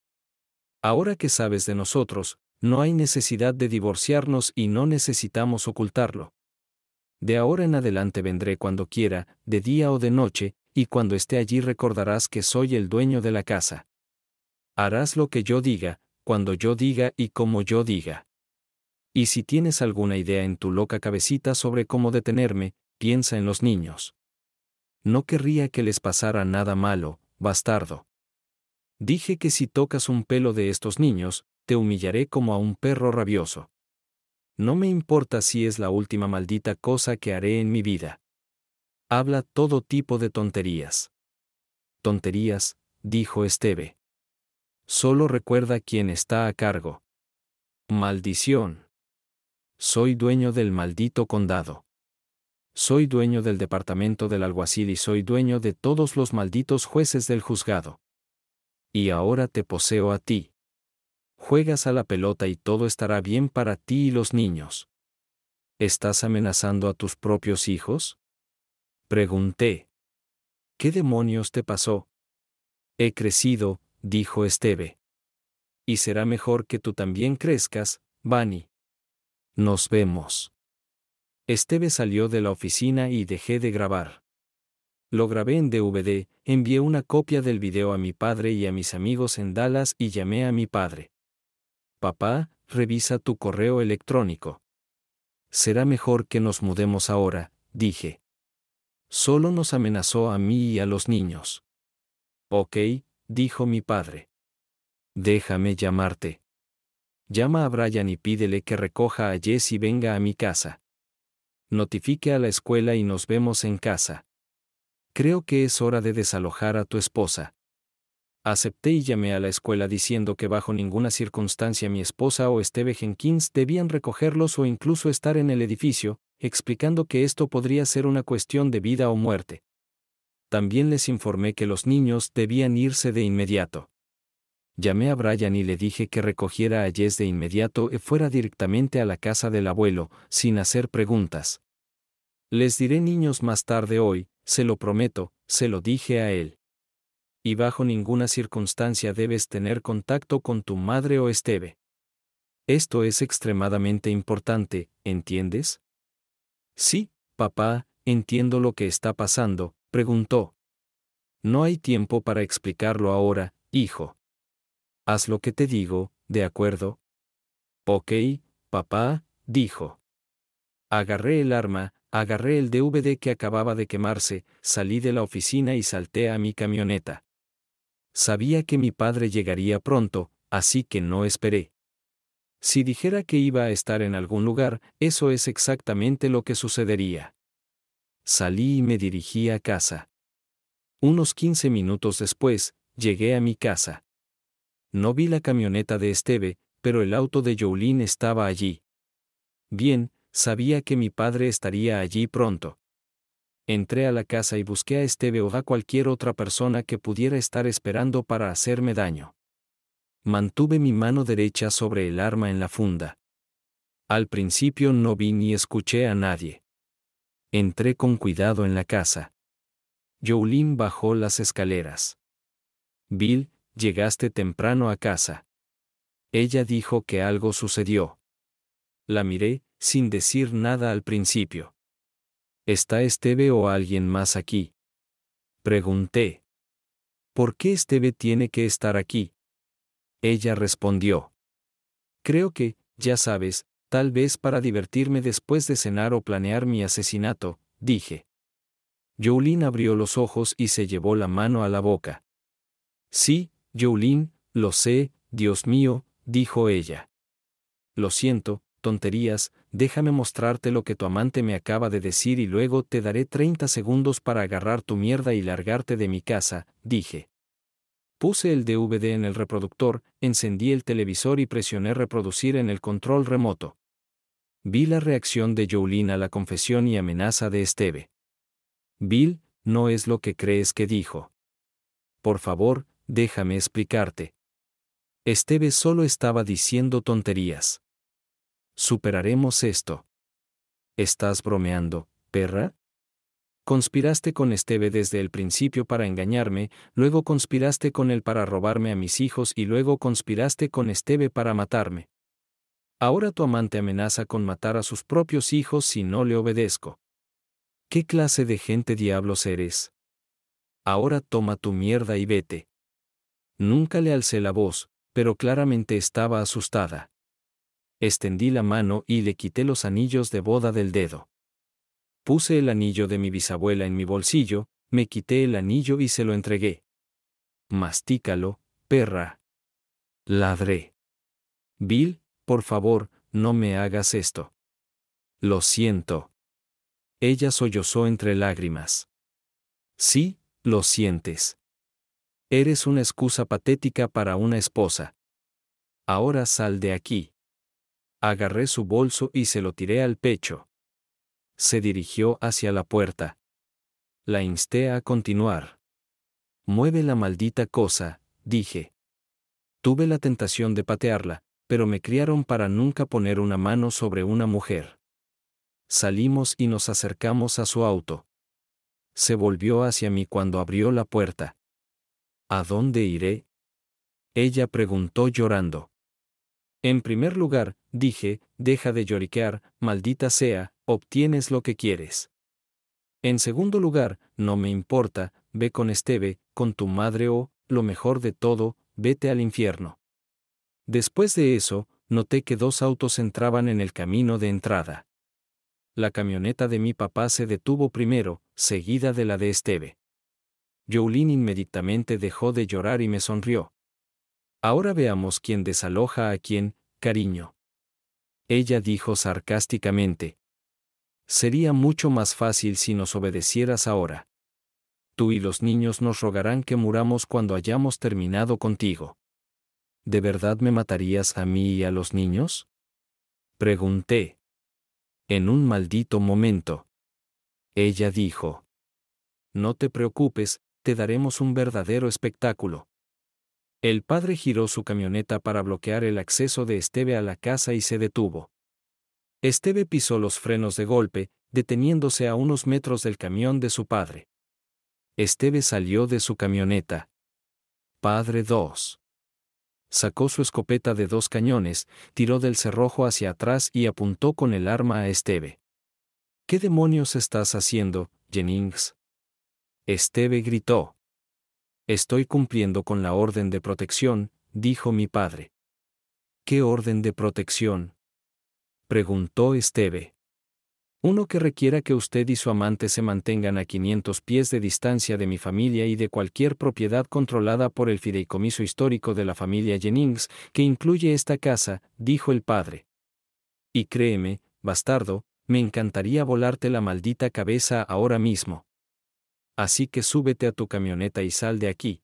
Ahora que sabes de nosotros, no hay necesidad de divorciarnos y no necesitamos ocultarlo. De ahora en adelante vendré cuando quiera, de día o de noche, y cuando esté allí recordarás que soy el dueño de la casa. Harás lo que yo diga, cuando yo diga y como yo diga. Y si tienes alguna idea en tu loca cabecita sobre cómo detenerme, piensa en los niños. No querría que les pasara nada malo, bastardo. Dije que si tocas un pelo de estos niños, te humillaré como a un perro rabioso. No me importa si es la última maldita cosa que haré en mi vida. Habla todo tipo de tonterías. Tonterías, dijo Esteve. Solo recuerda quién está a cargo. Maldición. Soy dueño del maldito condado. Soy dueño del departamento del alguacil y soy dueño de todos los malditos jueces del juzgado. Y ahora te poseo a ti juegas a la pelota y todo estará bien para ti y los niños. ¿Estás amenazando a tus propios hijos? Pregunté. ¿Qué demonios te pasó? He crecido, dijo Esteve. Y será mejor que tú también crezcas, Bani. Nos vemos. Esteve salió de la oficina y dejé de grabar. Lo grabé en DVD, envié una copia del video a mi padre y a mis amigos en Dallas y llamé a mi padre papá, revisa tu correo electrónico. Será mejor que nos mudemos ahora, dije. Solo nos amenazó a mí y a los niños. Ok, dijo mi padre. Déjame llamarte. Llama a Brian y pídele que recoja a Jess y venga a mi casa. Notifique a la escuela y nos vemos en casa. Creo que es hora de desalojar a tu esposa acepté y llamé a la escuela diciendo que bajo ninguna circunstancia mi esposa o Esteve Jenkins debían recogerlos o incluso estar en el edificio, explicando que esto podría ser una cuestión de vida o muerte. También les informé que los niños debían irse de inmediato. Llamé a Brian y le dije que recogiera a Jess de inmediato y fuera directamente a la casa del abuelo, sin hacer preguntas. Les diré niños más tarde hoy, se lo prometo, se lo dije a él y bajo ninguna circunstancia debes tener contacto con tu madre o Esteve. Esto es extremadamente importante, ¿entiendes? Sí, papá, entiendo lo que está pasando, preguntó. No hay tiempo para explicarlo ahora, hijo. Haz lo que te digo, ¿de acuerdo? Ok, papá, dijo. Agarré el arma, agarré el DVD que acababa de quemarse, salí de la oficina y salté a mi camioneta. Sabía que mi padre llegaría pronto, así que no esperé. Si dijera que iba a estar en algún lugar, eso es exactamente lo que sucedería. Salí y me dirigí a casa. Unos 15 minutos después, llegué a mi casa. No vi la camioneta de Esteve, pero el auto de Jolín estaba allí. Bien, sabía que mi padre estaría allí pronto. Entré a la casa y busqué a Esteve o a cualquier otra persona que pudiera estar esperando para hacerme daño. Mantuve mi mano derecha sobre el arma en la funda. Al principio no vi ni escuché a nadie. Entré con cuidado en la casa. Jolín bajó las escaleras. Bill, llegaste temprano a casa. Ella dijo que algo sucedió. La miré, sin decir nada al principio. ¿Está Esteve o alguien más aquí? Pregunté. ¿Por qué Esteve tiene que estar aquí? Ella respondió. Creo que, ya sabes, tal vez para divertirme después de cenar o planear mi asesinato, dije. Jolín abrió los ojos y se llevó la mano a la boca. Sí, Jolín, lo sé, Dios mío, dijo ella. Lo siento, tonterías, déjame mostrarte lo que tu amante me acaba de decir y luego te daré 30 segundos para agarrar tu mierda y largarte de mi casa, dije. Puse el DVD en el reproductor, encendí el televisor y presioné reproducir en el control remoto. Vi la reacción de Jolene a la confesión y amenaza de Esteve. Bill, no es lo que crees que dijo. Por favor, déjame explicarte. Esteve solo estaba diciendo tonterías. Superaremos esto. ¿Estás bromeando, perra? Conspiraste con Esteve desde el principio para engañarme, luego conspiraste con él para robarme a mis hijos y luego conspiraste con Esteve para matarme. Ahora tu amante amenaza con matar a sus propios hijos si no le obedezco. ¿Qué clase de gente diablos eres? Ahora toma tu mierda y vete. Nunca le alcé la voz, pero claramente estaba asustada extendí la mano y le quité los anillos de boda del dedo. Puse el anillo de mi bisabuela en mi bolsillo, me quité el anillo y se lo entregué. Mastícalo, perra. Ladré. Bill, por favor, no me hagas esto. Lo siento. Ella sollozó entre lágrimas. Sí, lo sientes. Eres una excusa patética para una esposa. Ahora sal de aquí. Agarré su bolso y se lo tiré al pecho. Se dirigió hacia la puerta. La insté a continuar. Mueve la maldita cosa, dije. Tuve la tentación de patearla, pero me criaron para nunca poner una mano sobre una mujer. Salimos y nos acercamos a su auto. Se volvió hacia mí cuando abrió la puerta. ¿A dónde iré? Ella preguntó llorando. En primer lugar, dije, deja de lloriquear, maldita sea, obtienes lo que quieres. En segundo lugar, no me importa, ve con Esteve, con tu madre o, lo mejor de todo, vete al infierno. Después de eso, noté que dos autos entraban en el camino de entrada. La camioneta de mi papá se detuvo primero, seguida de la de Esteve. Jolín inmediatamente dejó de llorar y me sonrió. Ahora veamos quién desaloja a quién, cariño. Ella dijo sarcásticamente. Sería mucho más fácil si nos obedecieras ahora. Tú y los niños nos rogarán que muramos cuando hayamos terminado contigo. ¿De verdad me matarías a mí y a los niños? Pregunté. En un maldito momento. Ella dijo. No te preocupes, te daremos un verdadero espectáculo. El padre giró su camioneta para bloquear el acceso de Esteve a la casa y se detuvo. Esteve pisó los frenos de golpe, deteniéndose a unos metros del camión de su padre. Esteve salió de su camioneta. Padre 2. Sacó su escopeta de dos cañones, tiró del cerrojo hacia atrás y apuntó con el arma a Esteve. ¿Qué demonios estás haciendo, Jennings? Esteve gritó. Estoy cumpliendo con la orden de protección, dijo mi padre. ¿Qué orden de protección? preguntó Esteve. Uno que requiera que usted y su amante se mantengan a 500 pies de distancia de mi familia y de cualquier propiedad controlada por el fideicomiso histórico de la familia Jennings, que incluye esta casa, dijo el padre. Y créeme, bastardo, me encantaría volarte la maldita cabeza ahora mismo así que súbete a tu camioneta y sal de aquí.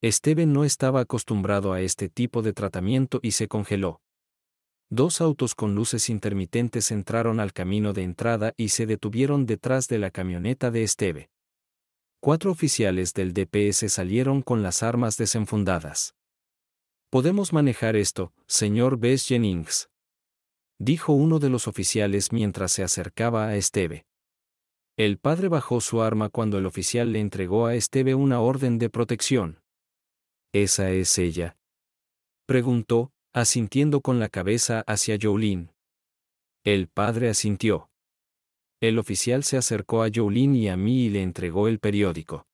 Esteve no estaba acostumbrado a este tipo de tratamiento y se congeló. Dos autos con luces intermitentes entraron al camino de entrada y se detuvieron detrás de la camioneta de Esteve. Cuatro oficiales del DPS salieron con las armas desenfundadas. Podemos manejar esto, señor Bess Jennings, dijo uno de los oficiales mientras se acercaba a Esteve. El padre bajó su arma cuando el oficial le entregó a Esteve una orden de protección. ¿Esa es ella? Preguntó, asintiendo con la cabeza hacia Jolín. El padre asintió. El oficial se acercó a Jolín y a mí y le entregó el periódico.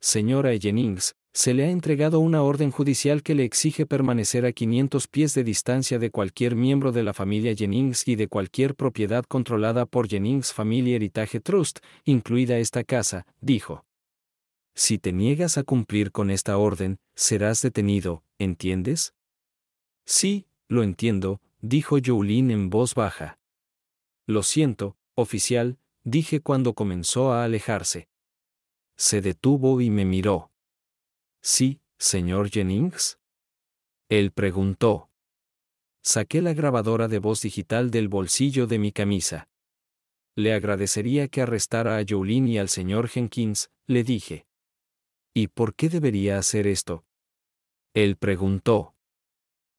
Señora Jennings, se le ha entregado una orden judicial que le exige permanecer a 500 pies de distancia de cualquier miembro de la familia Jennings y de cualquier propiedad controlada por Jennings Family Heritage Trust, incluida esta casa, dijo. Si te niegas a cumplir con esta orden, serás detenido, ¿entiendes? Sí, lo entiendo, dijo Jolene en voz baja. Lo siento, oficial, dije cuando comenzó a alejarse. Se detuvo y me miró. Sí, señor Jennings. Él preguntó. Saqué la grabadora de voz digital del bolsillo de mi camisa. Le agradecería que arrestara a Jolene y al señor Jenkins, le dije. ¿Y por qué debería hacer esto? Él preguntó.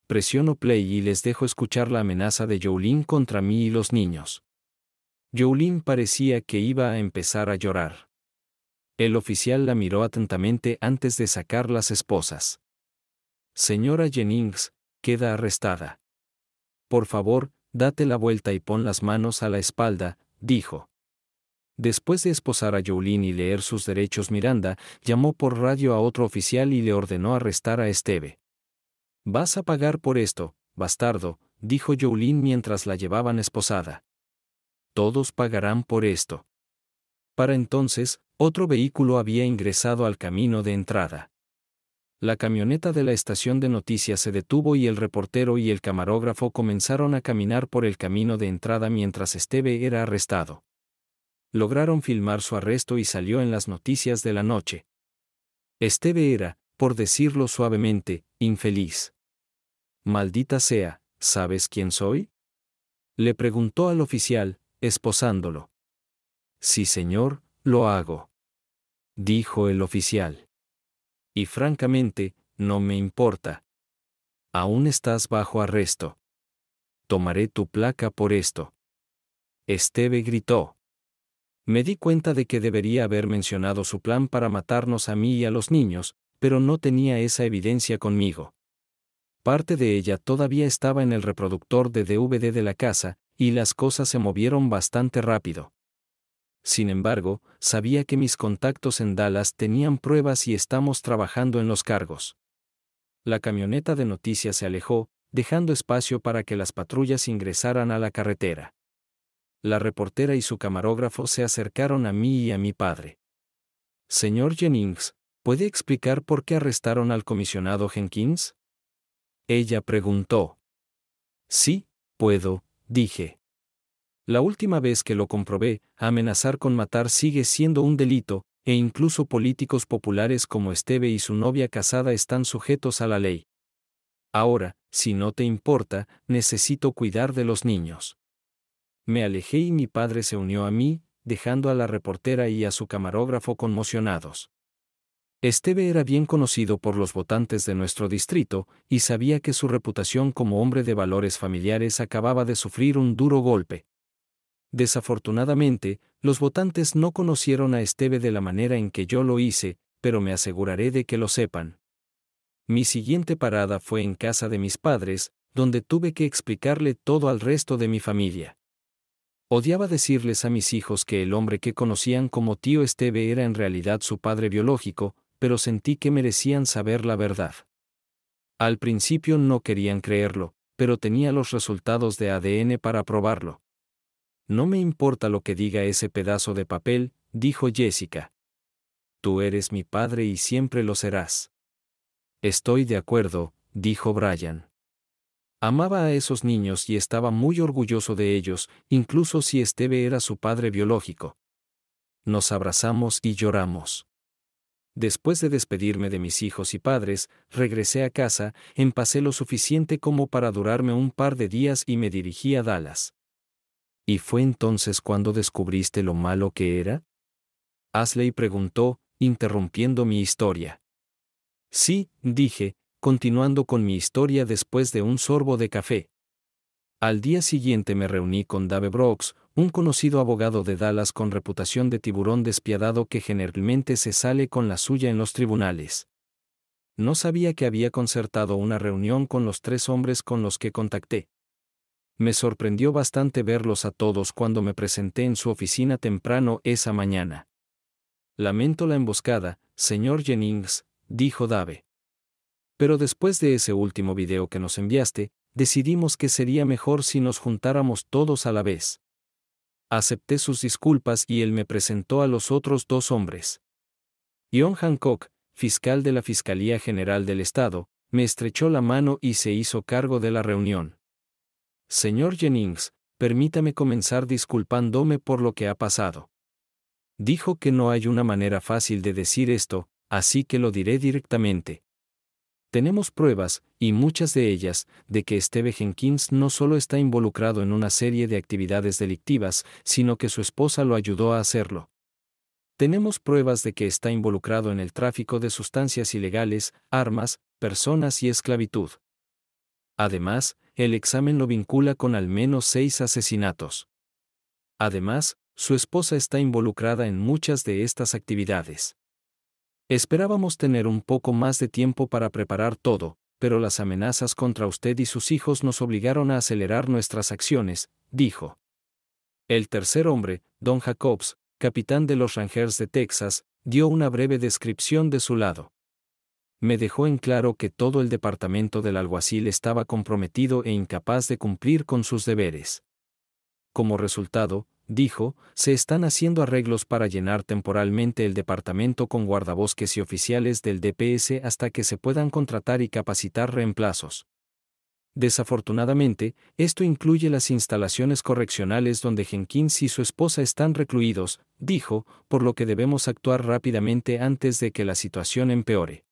Presiono play y les dejo escuchar la amenaza de Jolene contra mí y los niños. Jolene parecía que iba a empezar a llorar. El oficial la miró atentamente antes de sacar las esposas. Señora Jennings, queda arrestada. Por favor, date la vuelta y pon las manos a la espalda, dijo. Después de esposar a Jolene y leer sus derechos, Miranda llamó por radio a otro oficial y le ordenó arrestar a Esteve. Vas a pagar por esto, bastardo, dijo Jolene mientras la llevaban esposada. Todos pagarán por esto. Para entonces, otro vehículo había ingresado al camino de entrada. La camioneta de la estación de noticias se detuvo y el reportero y el camarógrafo comenzaron a caminar por el camino de entrada mientras Esteve era arrestado. Lograron filmar su arresto y salió en las noticias de la noche. Esteve era, por decirlo suavemente, infeliz. Maldita sea, ¿sabes quién soy? Le preguntó al oficial, esposándolo. Sí, señor, lo hago, dijo el oficial. Y francamente, no me importa. Aún estás bajo arresto. Tomaré tu placa por esto. Esteve gritó. Me di cuenta de que debería haber mencionado su plan para matarnos a mí y a los niños, pero no tenía esa evidencia conmigo. Parte de ella todavía estaba en el reproductor de DVD de la casa, y las cosas se movieron bastante rápido. Sin embargo, sabía que mis contactos en Dallas tenían pruebas y estamos trabajando en los cargos. La camioneta de noticias se alejó, dejando espacio para que las patrullas ingresaran a la carretera. La reportera y su camarógrafo se acercaron a mí y a mi padre. Señor Jennings, ¿puede explicar por qué arrestaron al comisionado Jenkins? Ella preguntó. Sí, puedo, dije. La última vez que lo comprobé, amenazar con matar sigue siendo un delito, e incluso políticos populares como Esteve y su novia casada están sujetos a la ley. Ahora, si no te importa, necesito cuidar de los niños. Me alejé y mi padre se unió a mí, dejando a la reportera y a su camarógrafo conmocionados. Esteve era bien conocido por los votantes de nuestro distrito y sabía que su reputación como hombre de valores familiares acababa de sufrir un duro golpe. Desafortunadamente, los votantes no conocieron a Esteve de la manera en que yo lo hice, pero me aseguraré de que lo sepan. Mi siguiente parada fue en casa de mis padres, donde tuve que explicarle todo al resto de mi familia. Odiaba decirles a mis hijos que el hombre que conocían como tío Esteve era en realidad su padre biológico, pero sentí que merecían saber la verdad. Al principio no querían creerlo, pero tenía los resultados de ADN para probarlo. No me importa lo que diga ese pedazo de papel, dijo Jessica. Tú eres mi padre y siempre lo serás. Estoy de acuerdo, dijo Brian. Amaba a esos niños y estaba muy orgulloso de ellos, incluso si Esteve era su padre biológico. Nos abrazamos y lloramos. Después de despedirme de mis hijos y padres, regresé a casa, pasé lo suficiente como para durarme un par de días y me dirigí a Dallas. ¿Y fue entonces cuando descubriste lo malo que era? Asley preguntó, interrumpiendo mi historia. Sí, dije, continuando con mi historia después de un sorbo de café. Al día siguiente me reuní con Dave Brooks, un conocido abogado de Dallas con reputación de tiburón despiadado que generalmente se sale con la suya en los tribunales. No sabía que había concertado una reunión con los tres hombres con los que contacté. Me sorprendió bastante verlos a todos cuando me presenté en su oficina temprano esa mañana. Lamento la emboscada, señor Jennings, dijo Dave. Pero después de ese último video que nos enviaste, decidimos que sería mejor si nos juntáramos todos a la vez. Acepté sus disculpas y él me presentó a los otros dos hombres. John Hancock, fiscal de la Fiscalía General del Estado, me estrechó la mano y se hizo cargo de la reunión. Señor Jennings, permítame comenzar disculpándome por lo que ha pasado. Dijo que no hay una manera fácil de decir esto, así que lo diré directamente. Tenemos pruebas, y muchas de ellas, de que Esteve Jenkins no solo está involucrado en una serie de actividades delictivas, sino que su esposa lo ayudó a hacerlo. Tenemos pruebas de que está involucrado en el tráfico de sustancias ilegales, armas, personas y esclavitud. Además, el examen lo vincula con al menos seis asesinatos. Además, su esposa está involucrada en muchas de estas actividades. Esperábamos tener un poco más de tiempo para preparar todo, pero las amenazas contra usted y sus hijos nos obligaron a acelerar nuestras acciones, dijo. El tercer hombre, Don Jacobs, capitán de los Rangers de Texas, dio una breve descripción de su lado me dejó en claro que todo el departamento del alguacil estaba comprometido e incapaz de cumplir con sus deberes. Como resultado, dijo, se están haciendo arreglos para llenar temporalmente el departamento con guardabosques y oficiales del DPS hasta que se puedan contratar y capacitar reemplazos. Desafortunadamente, esto incluye las instalaciones correccionales donde Jenkins y su esposa están recluidos, dijo, por lo que debemos actuar rápidamente antes de que la situación empeore.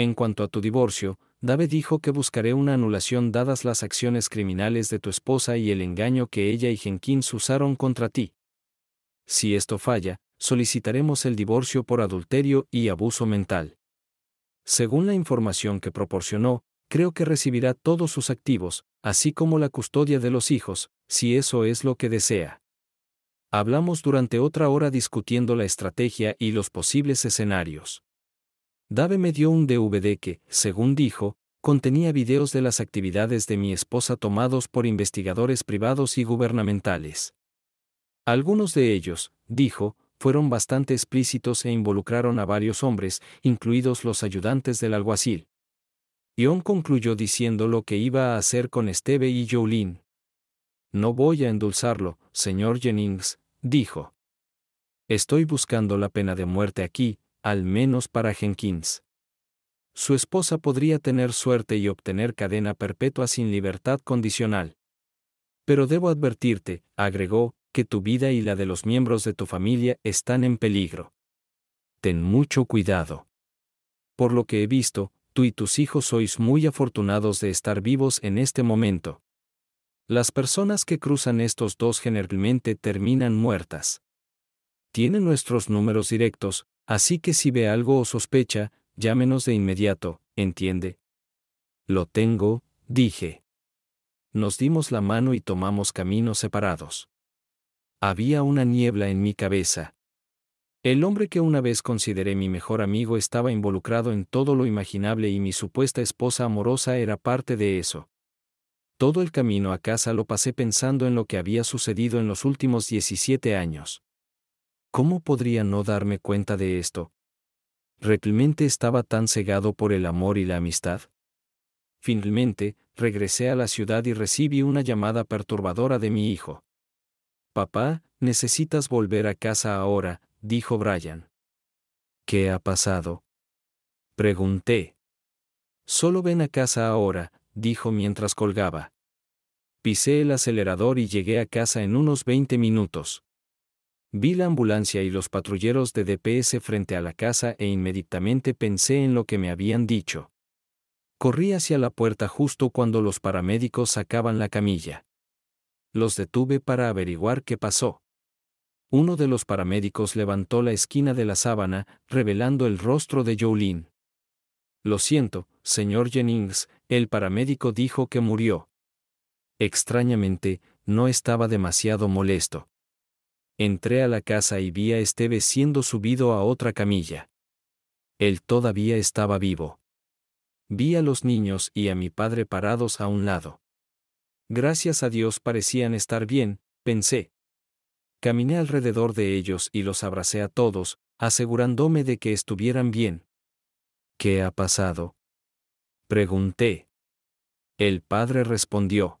En cuanto a tu divorcio, Dave dijo que buscaré una anulación dadas las acciones criminales de tu esposa y el engaño que ella y Jenkins usaron contra ti. Si esto falla, solicitaremos el divorcio por adulterio y abuso mental. Según la información que proporcionó, creo que recibirá todos sus activos, así como la custodia de los hijos, si eso es lo que desea. Hablamos durante otra hora discutiendo la estrategia y los posibles escenarios. Dave me dio un DVD que, según dijo, contenía videos de las actividades de mi esposa tomados por investigadores privados y gubernamentales. Algunos de ellos, dijo, fueron bastante explícitos e involucraron a varios hombres, incluidos los ayudantes del alguacil. Ion concluyó diciendo lo que iba a hacer con Esteve y Jolene. No voy a endulzarlo, señor Jennings, dijo. Estoy buscando la pena de muerte aquí, al menos para Jenkins. Su esposa podría tener suerte y obtener cadena perpetua sin libertad condicional. Pero debo advertirte, agregó, que tu vida y la de los miembros de tu familia están en peligro. Ten mucho cuidado. Por lo que he visto, tú y tus hijos sois muy afortunados de estar vivos en este momento. Las personas que cruzan estos dos generalmente terminan muertas. Tienen nuestros números directos, Así que si ve algo o sospecha, llámenos de inmediato, ¿entiende? Lo tengo, dije. Nos dimos la mano y tomamos caminos separados. Había una niebla en mi cabeza. El hombre que una vez consideré mi mejor amigo estaba involucrado en todo lo imaginable y mi supuesta esposa amorosa era parte de eso. Todo el camino a casa lo pasé pensando en lo que había sucedido en los últimos 17 años. ¿Cómo podría no darme cuenta de esto? ¿Realmente estaba tan cegado por el amor y la amistad? Finalmente, regresé a la ciudad y recibí una llamada perturbadora de mi hijo. Papá, necesitas volver a casa ahora, dijo Brian. ¿Qué ha pasado? Pregunté. Solo ven a casa ahora, dijo mientras colgaba. Pisé el acelerador y llegué a casa en unos 20 minutos. Vi la ambulancia y los patrulleros de DPS frente a la casa e inmediatamente pensé en lo que me habían dicho. Corrí hacia la puerta justo cuando los paramédicos sacaban la camilla. Los detuve para averiguar qué pasó. Uno de los paramédicos levantó la esquina de la sábana, revelando el rostro de Jolene. Lo siento, señor Jennings, el paramédico dijo que murió. Extrañamente, no estaba demasiado molesto. Entré a la casa y vi a Esteve siendo subido a otra camilla. Él todavía estaba vivo. Vi a los niños y a mi padre parados a un lado. Gracias a Dios parecían estar bien, pensé. Caminé alrededor de ellos y los abracé a todos, asegurándome de que estuvieran bien. ¿Qué ha pasado? Pregunté. El padre respondió.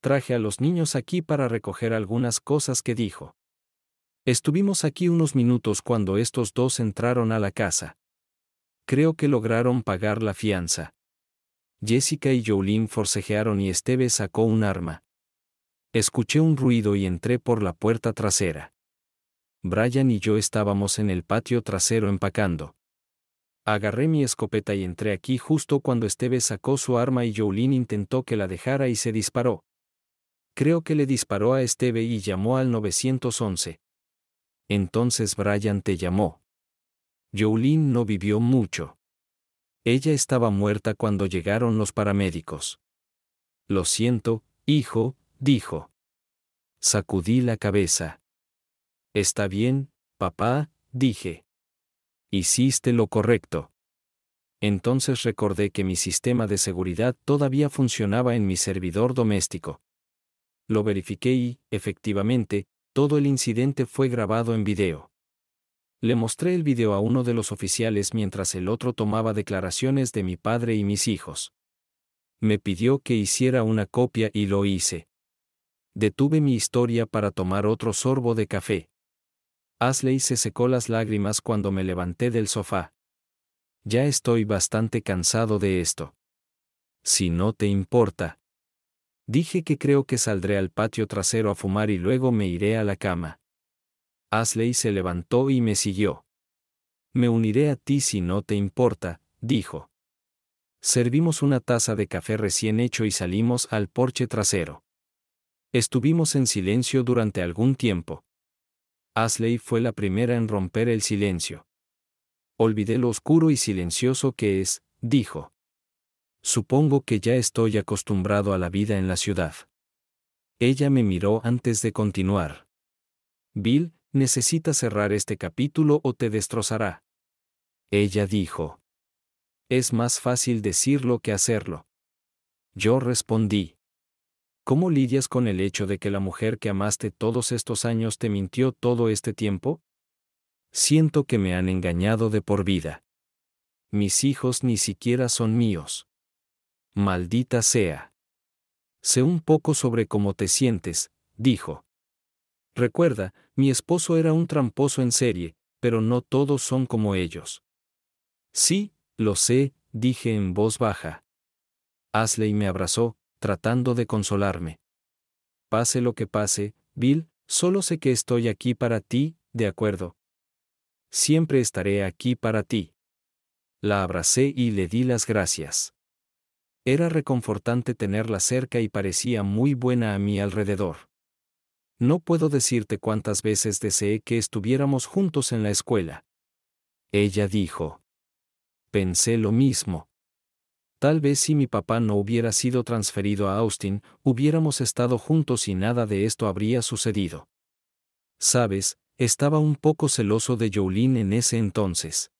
Traje a los niños aquí para recoger algunas cosas que dijo. Estuvimos aquí unos minutos cuando estos dos entraron a la casa. Creo que lograron pagar la fianza. Jessica y Jolene forcejearon y Esteve sacó un arma. Escuché un ruido y entré por la puerta trasera. Brian y yo estábamos en el patio trasero empacando. Agarré mi escopeta y entré aquí justo cuando Esteve sacó su arma y Jolene intentó que la dejara y se disparó. Creo que le disparó a Esteve y llamó al 911. Entonces Brian te llamó. Jolene no vivió mucho. Ella estaba muerta cuando llegaron los paramédicos. Lo siento, hijo, dijo. Sacudí la cabeza. Está bien, papá, dije. Hiciste lo correcto. Entonces recordé que mi sistema de seguridad todavía funcionaba en mi servidor doméstico. Lo verifiqué y, efectivamente, todo el incidente fue grabado en video. Le mostré el video a uno de los oficiales mientras el otro tomaba declaraciones de mi padre y mis hijos. Me pidió que hiciera una copia y lo hice. Detuve mi historia para tomar otro sorbo de café. Asley se secó las lágrimas cuando me levanté del sofá. Ya estoy bastante cansado de esto. Si no te importa. Dije que creo que saldré al patio trasero a fumar y luego me iré a la cama. Asley se levantó y me siguió. Me uniré a ti si no te importa, dijo. Servimos una taza de café recién hecho y salimos al porche trasero. Estuvimos en silencio durante algún tiempo. Asley fue la primera en romper el silencio. Olvidé lo oscuro y silencioso que es, dijo. Supongo que ya estoy acostumbrado a la vida en la ciudad. Ella me miró antes de continuar. Bill, necesitas cerrar este capítulo o te destrozará. Ella dijo. Es más fácil decirlo que hacerlo. Yo respondí. ¿Cómo lidias con el hecho de que la mujer que amaste todos estos años te mintió todo este tiempo? Siento que me han engañado de por vida. Mis hijos ni siquiera son míos. Maldita sea. Sé un poco sobre cómo te sientes, dijo. Recuerda, mi esposo era un tramposo en serie, pero no todos son como ellos. Sí, lo sé, dije en voz baja. y me abrazó, tratando de consolarme. Pase lo que pase, Bill, solo sé que estoy aquí para ti, de acuerdo. Siempre estaré aquí para ti. La abracé y le di las gracias. Era reconfortante tenerla cerca y parecía muy buena a mi alrededor. No puedo decirte cuántas veces deseé que estuviéramos juntos en la escuela. Ella dijo. Pensé lo mismo. Tal vez si mi papá no hubiera sido transferido a Austin, hubiéramos estado juntos y nada de esto habría sucedido. Sabes, estaba un poco celoso de Jolene en ese entonces.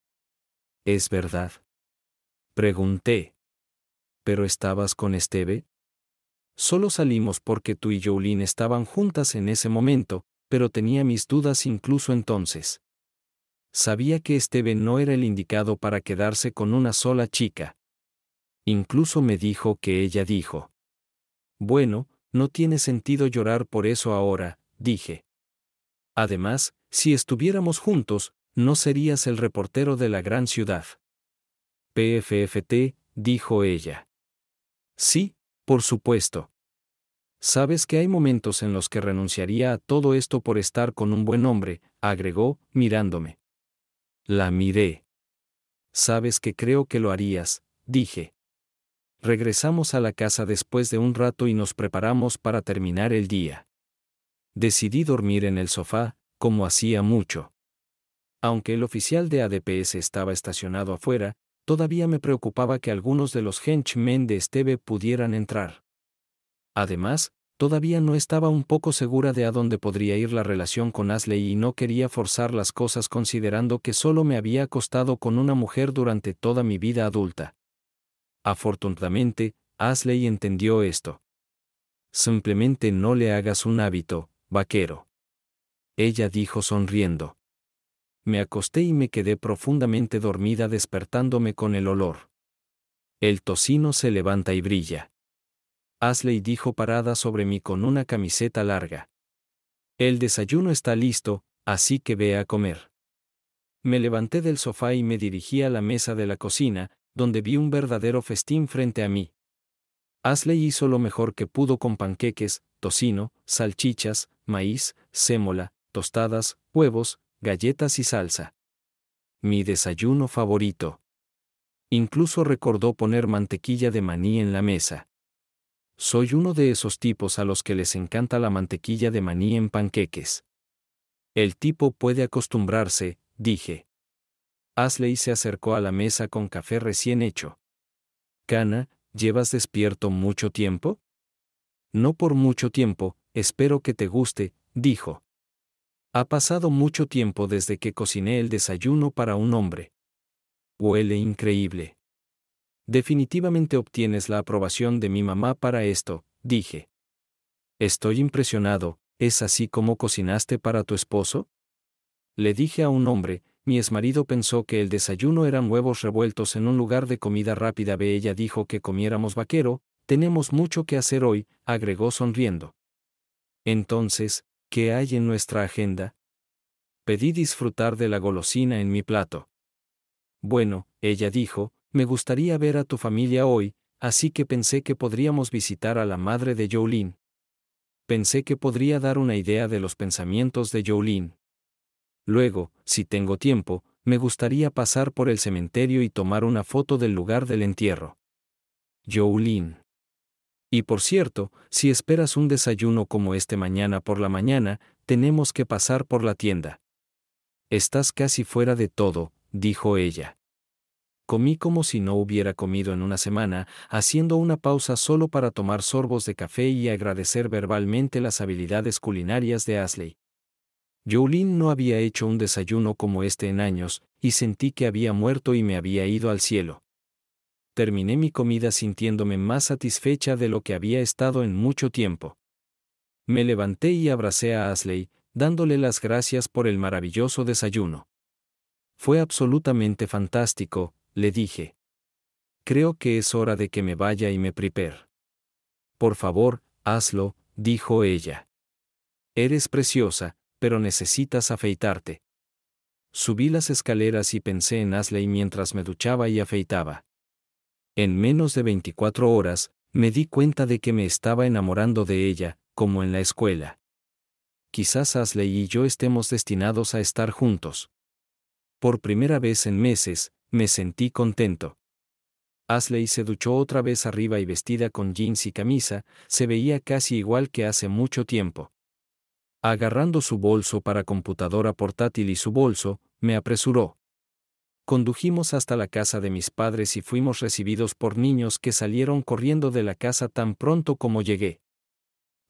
¿Es verdad? Pregunté. ¿Pero estabas con Esteve? Solo salimos porque tú y Jolín estaban juntas en ese momento, pero tenía mis dudas incluso entonces. Sabía que Esteve no era el indicado para quedarse con una sola chica. Incluso me dijo que ella dijo. Bueno, no tiene sentido llorar por eso ahora, dije. Además, si estuviéramos juntos, no serías el reportero de la gran ciudad. PFFT, dijo ella. Sí, por supuesto. Sabes que hay momentos en los que renunciaría a todo esto por estar con un buen hombre, agregó, mirándome. La miré. Sabes que creo que lo harías, dije. Regresamos a la casa después de un rato y nos preparamos para terminar el día. Decidí dormir en el sofá, como hacía mucho. Aunque el oficial de ADPS estaba estacionado afuera, todavía me preocupaba que algunos de los henchmen de Esteve pudieran entrar. Además, todavía no estaba un poco segura de a dónde podría ir la relación con Asley y no quería forzar las cosas considerando que solo me había acostado con una mujer durante toda mi vida adulta. Afortunadamente, Asley entendió esto. Simplemente no le hagas un hábito, vaquero. Ella dijo sonriendo me acosté y me quedé profundamente dormida despertándome con el olor. El tocino se levanta y brilla. Asley dijo parada sobre mí con una camiseta larga. El desayuno está listo, así que ve a comer. Me levanté del sofá y me dirigí a la mesa de la cocina, donde vi un verdadero festín frente a mí. Asley hizo lo mejor que pudo con panqueques, tocino, salchichas, maíz, sémola, tostadas, huevos, galletas y salsa. Mi desayuno favorito. Incluso recordó poner mantequilla de maní en la mesa. Soy uno de esos tipos a los que les encanta la mantequilla de maní en panqueques. El tipo puede acostumbrarse, dije. Asley se acercó a la mesa con café recién hecho. Cana, ¿llevas despierto mucho tiempo? No por mucho tiempo, espero que te guste, dijo. Ha pasado mucho tiempo desde que cociné el desayuno para un hombre. Huele increíble. Definitivamente obtienes la aprobación de mi mamá para esto, dije. Estoy impresionado, ¿es así como cocinaste para tu esposo? Le dije a un hombre, mi exmarido pensó que el desayuno eran huevos revueltos en un lugar de comida rápida. Ve, ella dijo que comiéramos vaquero, tenemos mucho que hacer hoy, agregó sonriendo. Entonces, ¿Qué hay en nuestra agenda? Pedí disfrutar de la golosina en mi plato. Bueno, ella dijo, me gustaría ver a tu familia hoy, así que pensé que podríamos visitar a la madre de Jolene. Pensé que podría dar una idea de los pensamientos de Jolene. Luego, si tengo tiempo, me gustaría pasar por el cementerio y tomar una foto del lugar del entierro. Jolene. Y por cierto, si esperas un desayuno como este mañana por la mañana, tenemos que pasar por la tienda. Estás casi fuera de todo, dijo ella. Comí como si no hubiera comido en una semana, haciendo una pausa solo para tomar sorbos de café y agradecer verbalmente las habilidades culinarias de Ashley. Jolene no había hecho un desayuno como este en años, y sentí que había muerto y me había ido al cielo terminé mi comida sintiéndome más satisfecha de lo que había estado en mucho tiempo. Me levanté y abracé a Asley, dándole las gracias por el maravilloso desayuno. Fue absolutamente fantástico, le dije. Creo que es hora de que me vaya y me prepare. Por favor, hazlo, dijo ella. Eres preciosa, pero necesitas afeitarte. Subí las escaleras y pensé en Asley mientras me duchaba y afeitaba. En menos de 24 horas, me di cuenta de que me estaba enamorando de ella, como en la escuela. Quizás Asley y yo estemos destinados a estar juntos. Por primera vez en meses, me sentí contento. Asley se duchó otra vez arriba y vestida con jeans y camisa, se veía casi igual que hace mucho tiempo. Agarrando su bolso para computadora portátil y su bolso, me apresuró condujimos hasta la casa de mis padres y fuimos recibidos por niños que salieron corriendo de la casa tan pronto como llegué.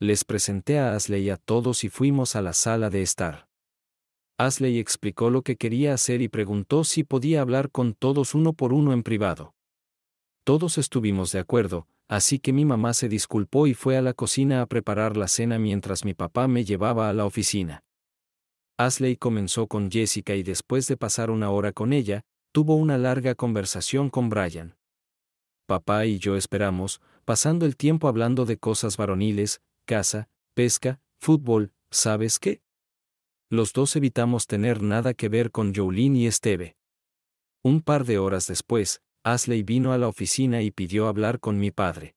Les presenté a Asley a todos y fuimos a la sala de estar. Asley explicó lo que quería hacer y preguntó si podía hablar con todos uno por uno en privado. Todos estuvimos de acuerdo, así que mi mamá se disculpó y fue a la cocina a preparar la cena mientras mi papá me llevaba a la oficina. Asley comenzó con Jessica y después de pasar una hora con ella, tuvo una larga conversación con Brian. Papá y yo esperamos, pasando el tiempo hablando de cosas varoniles, casa, pesca, fútbol, ¿sabes qué? Los dos evitamos tener nada que ver con Jolene y Esteve. Un par de horas después, Asley vino a la oficina y pidió hablar con mi padre.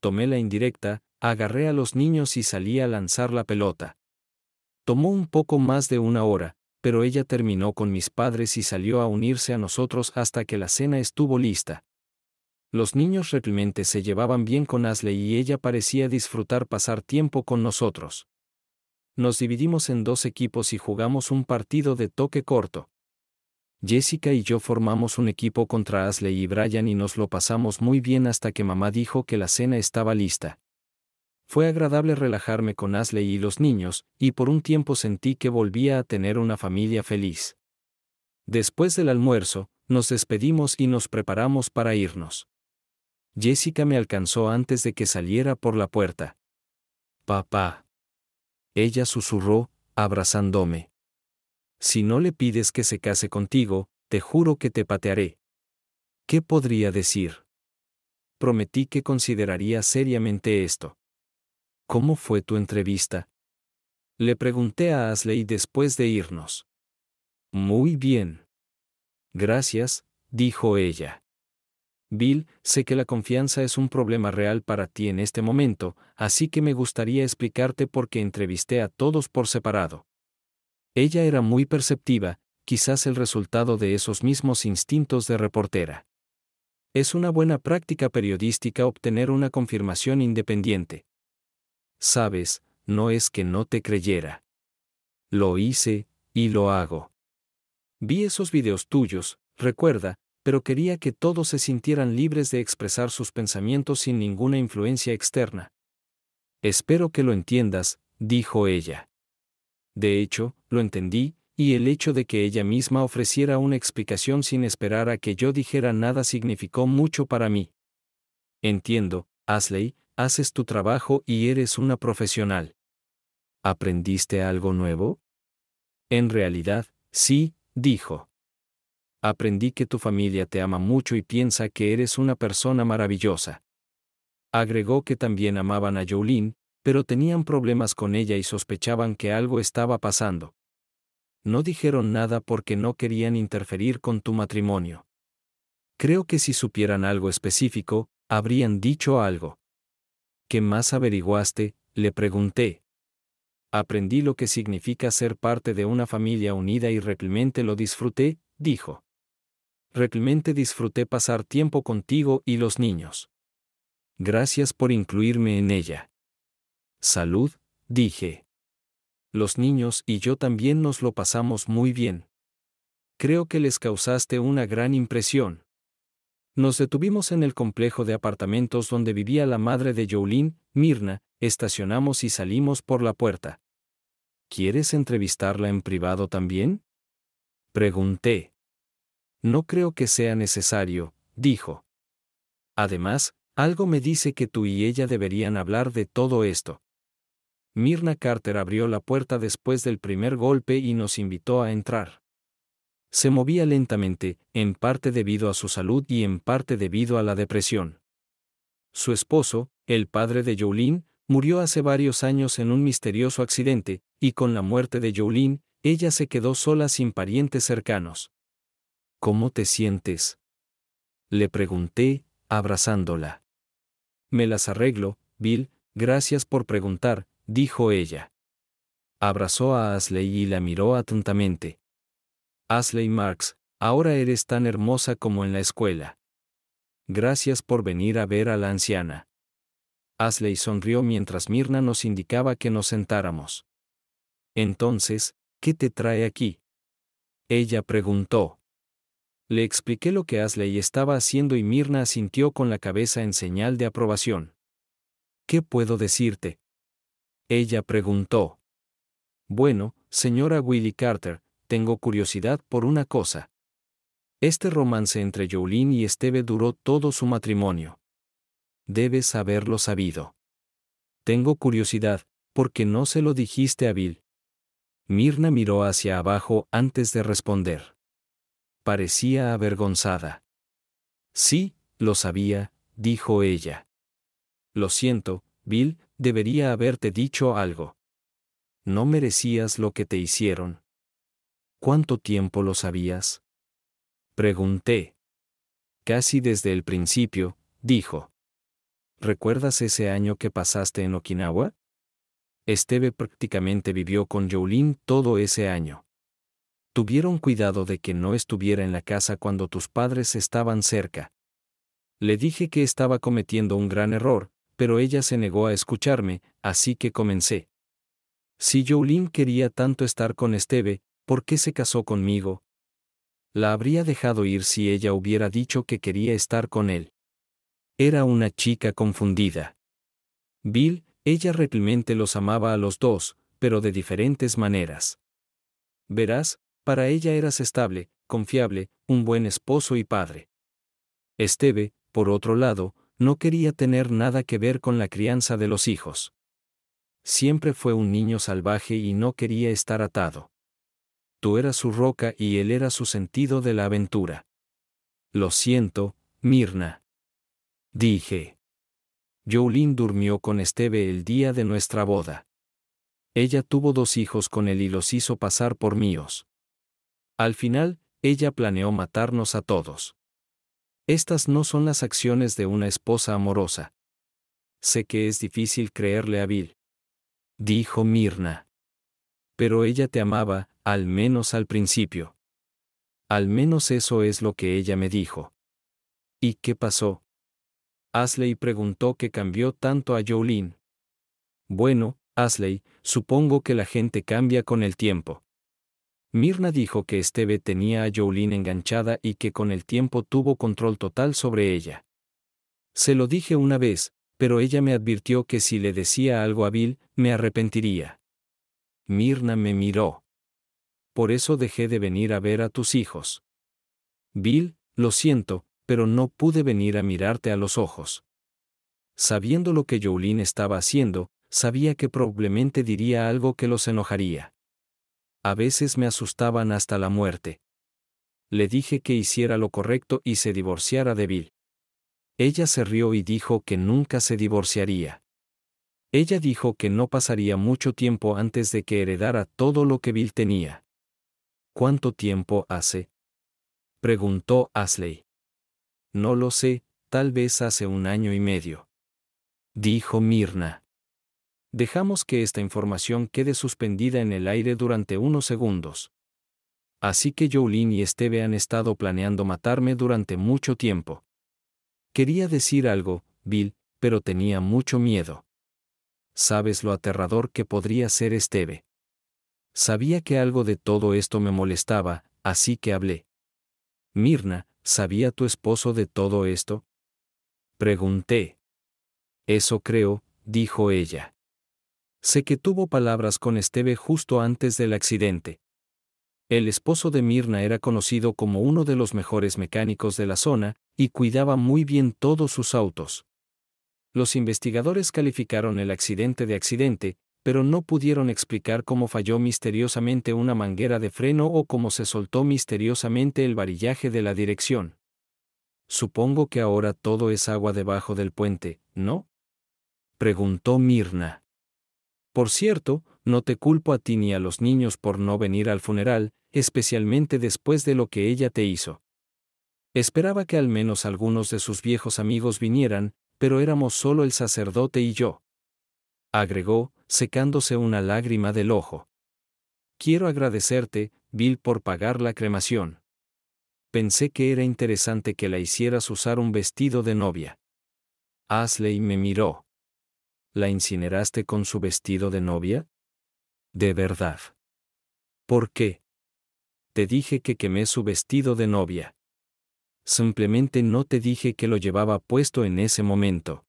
Tomé la indirecta, agarré a los niños y salí a lanzar la pelota. Tomó un poco más de una hora, pero ella terminó con mis padres y salió a unirse a nosotros hasta que la cena estuvo lista. Los niños realmente se llevaban bien con Asley y ella parecía disfrutar pasar tiempo con nosotros. Nos dividimos en dos equipos y jugamos un partido de toque corto. Jessica y yo formamos un equipo contra Asley y Brian y nos lo pasamos muy bien hasta que mamá dijo que la cena estaba lista. Fue agradable relajarme con Asley y los niños, y por un tiempo sentí que volvía a tener una familia feliz. Después del almuerzo, nos despedimos y nos preparamos para irnos. Jessica me alcanzó antes de que saliera por la puerta. Papá. Ella susurró, abrazándome. Si no le pides que se case contigo, te juro que te patearé. ¿Qué podría decir? Prometí que consideraría seriamente esto. ¿Cómo fue tu entrevista? Le pregunté a Asley después de irnos. Muy bien. Gracias, dijo ella. Bill, sé que la confianza es un problema real para ti en este momento, así que me gustaría explicarte por qué entrevisté a todos por separado. Ella era muy perceptiva, quizás el resultado de esos mismos instintos de reportera. Es una buena práctica periodística obtener una confirmación independiente sabes, no es que no te creyera. Lo hice, y lo hago. Vi esos videos tuyos, recuerda, pero quería que todos se sintieran libres de expresar sus pensamientos sin ninguna influencia externa. Espero que lo entiendas, dijo ella. De hecho, lo entendí, y el hecho de que ella misma ofreciera una explicación sin esperar a que yo dijera nada significó mucho para mí. Entiendo, Asley, haces tu trabajo y eres una profesional. ¿Aprendiste algo nuevo? En realidad, sí, dijo. Aprendí que tu familia te ama mucho y piensa que eres una persona maravillosa. Agregó que también amaban a Jolene, pero tenían problemas con ella y sospechaban que algo estaba pasando. No dijeron nada porque no querían interferir con tu matrimonio. Creo que si supieran algo específico, habrían dicho algo. ¿Qué más averiguaste? le pregunté. Aprendí lo que significa ser parte de una familia unida y realmente lo disfruté, dijo. Realmente disfruté pasar tiempo contigo y los niños. Gracias por incluirme en ella. Salud, dije. Los niños y yo también nos lo pasamos muy bien. Creo que les causaste una gran impresión. Nos detuvimos en el complejo de apartamentos donde vivía la madre de Jolene, Mirna, estacionamos y salimos por la puerta. ¿Quieres entrevistarla en privado también? Pregunté. No creo que sea necesario, dijo. Además, algo me dice que tú y ella deberían hablar de todo esto. Mirna Carter abrió la puerta después del primer golpe y nos invitó a entrar se movía lentamente, en parte debido a su salud y en parte debido a la depresión. Su esposo, el padre de Jolene, murió hace varios años en un misterioso accidente, y con la muerte de Jolene, ella se quedó sola sin parientes cercanos. ¿Cómo te sientes? Le pregunté, abrazándola. Me las arreglo, Bill, gracias por preguntar, dijo ella. Abrazó a Asley y la miró atentamente. Asley Marks, ahora eres tan hermosa como en la escuela. Gracias por venir a ver a la anciana. Asley sonrió mientras Mirna nos indicaba que nos sentáramos. Entonces, ¿qué te trae aquí? Ella preguntó. Le expliqué lo que Asley estaba haciendo y Mirna asintió con la cabeza en señal de aprobación. ¿Qué puedo decirte? Ella preguntó. Bueno, señora Willie Carter, tengo curiosidad por una cosa. Este romance entre Jolene y Esteve duró todo su matrimonio. Debes haberlo sabido. Tengo curiosidad, porque no se lo dijiste a Bill. Mirna miró hacia abajo antes de responder. Parecía avergonzada. Sí, lo sabía, dijo ella. Lo siento, Bill, debería haberte dicho algo. No merecías lo que te hicieron. ¿Cuánto tiempo lo sabías? Pregunté. Casi desde el principio, dijo. ¿Recuerdas ese año que pasaste en Okinawa? Esteve prácticamente vivió con Jolin todo ese año. Tuvieron cuidado de que no estuviera en la casa cuando tus padres estaban cerca. Le dije que estaba cometiendo un gran error, pero ella se negó a escucharme, así que comencé. Si Jolin quería tanto estar con Esteve, ¿Por qué se casó conmigo? La habría dejado ir si ella hubiera dicho que quería estar con él. Era una chica confundida. Bill, ella realmente los amaba a los dos, pero de diferentes maneras. Verás, para ella eras estable, confiable, un buen esposo y padre. Esteve, por otro lado, no quería tener nada que ver con la crianza de los hijos. Siempre fue un niño salvaje y no quería estar atado era su roca y él era su sentido de la aventura. Lo siento, Mirna. Dije. Jolín durmió con Esteve el día de nuestra boda. Ella tuvo dos hijos con él y los hizo pasar por míos. Al final, ella planeó matarnos a todos. Estas no son las acciones de una esposa amorosa. Sé que es difícil creerle a Bill. Dijo Mirna. Pero ella te amaba, al menos al principio. Al menos eso es lo que ella me dijo. ¿Y qué pasó? Asley preguntó qué cambió tanto a Jolene. Bueno, Asley, supongo que la gente cambia con el tiempo. Mirna dijo que Esteve tenía a Jolene enganchada y que con el tiempo tuvo control total sobre ella. Se lo dije una vez, pero ella me advirtió que si le decía algo a Bill, me arrepentiría. Mirna me miró por eso dejé de venir a ver a tus hijos. Bill, lo siento, pero no pude venir a mirarte a los ojos. Sabiendo lo que Jolene estaba haciendo, sabía que probablemente diría algo que los enojaría. A veces me asustaban hasta la muerte. Le dije que hiciera lo correcto y se divorciara de Bill. Ella se rió y dijo que nunca se divorciaría. Ella dijo que no pasaría mucho tiempo antes de que heredara todo lo que Bill tenía. ¿Cuánto tiempo hace? Preguntó Ashley. No lo sé, tal vez hace un año y medio. Dijo Mirna. Dejamos que esta información quede suspendida en el aire durante unos segundos. Así que Jolene y Esteve han estado planeando matarme durante mucho tiempo. Quería decir algo, Bill, pero tenía mucho miedo. ¿Sabes lo aterrador que podría ser Esteve? Sabía que algo de todo esto me molestaba, así que hablé. Mirna, ¿sabía tu esposo de todo esto? Pregunté. Eso creo, dijo ella. Sé que tuvo palabras con Esteve justo antes del accidente. El esposo de Mirna era conocido como uno de los mejores mecánicos de la zona, y cuidaba muy bien todos sus autos. Los investigadores calificaron el accidente de accidente, pero no pudieron explicar cómo falló misteriosamente una manguera de freno o cómo se soltó misteriosamente el varillaje de la dirección. Supongo que ahora todo es agua debajo del puente, ¿no? preguntó Mirna. Por cierto, no te culpo a ti ni a los niños por no venir al funeral, especialmente después de lo que ella te hizo. Esperaba que al menos algunos de sus viejos amigos vinieran, pero éramos solo el sacerdote y yo. Agregó, secándose una lágrima del ojo. Quiero agradecerte, Bill, por pagar la cremación. Pensé que era interesante que la hicieras usar un vestido de novia. Ashley me miró. ¿La incineraste con su vestido de novia? De verdad. ¿Por qué? Te dije que quemé su vestido de novia. Simplemente no te dije que lo llevaba puesto en ese momento.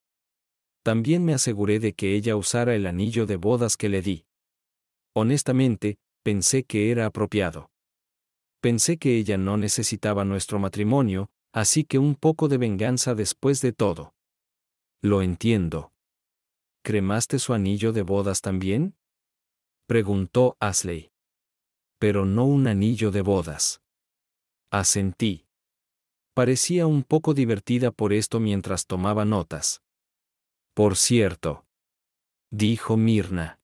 También me aseguré de que ella usara el anillo de bodas que le di. Honestamente, pensé que era apropiado. Pensé que ella no necesitaba nuestro matrimonio, así que un poco de venganza después de todo. Lo entiendo. ¿Cremaste su anillo de bodas también? preguntó Ashley Pero no un anillo de bodas. Asentí. Parecía un poco divertida por esto mientras tomaba notas. Por cierto, dijo Mirna.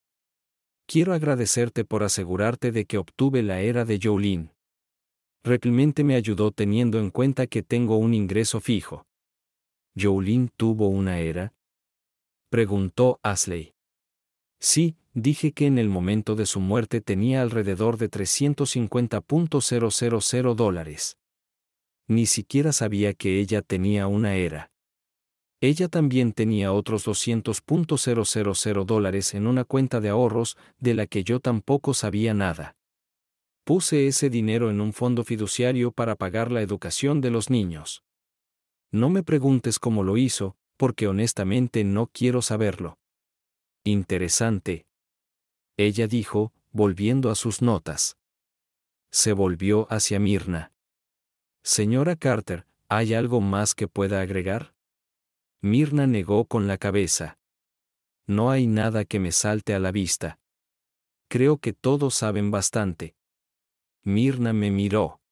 Quiero agradecerte por asegurarte de que obtuve la era de Jolene. Realmente me ayudó teniendo en cuenta que tengo un ingreso fijo. ¿Jolene tuvo una era? Preguntó Asley. Sí, dije que en el momento de su muerte tenía alrededor de 350.000 dólares. Ni siquiera sabía que ella tenía una era. Ella también tenía otros 200.000 dólares en una cuenta de ahorros de la que yo tampoco sabía nada. Puse ese dinero en un fondo fiduciario para pagar la educación de los niños. No me preguntes cómo lo hizo, porque honestamente no quiero saberlo. Interesante. Ella dijo, volviendo a sus notas. Se volvió hacia Mirna. Señora Carter, ¿hay algo más que pueda agregar? Mirna negó con la cabeza. No hay nada que me salte a la vista. Creo que todos saben bastante. Mirna me miró.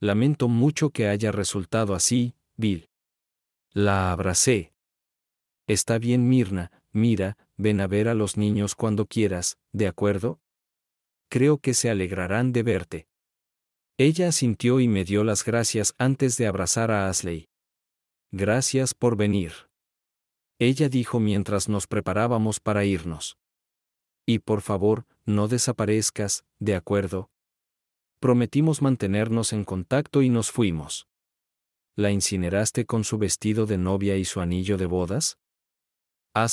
Lamento mucho que haya resultado así, Bill. La abracé. Está bien, Mirna, mira, ven a ver a los niños cuando quieras, ¿de acuerdo? Creo que se alegrarán de verte. Ella asintió y me dio las gracias antes de abrazar a Asley. Gracias por venir. Ella dijo mientras nos preparábamos para irnos. Y por favor, no desaparezcas, ¿de acuerdo? Prometimos mantenernos en contacto y nos fuimos. ¿La incineraste con su vestido de novia y su anillo de bodas?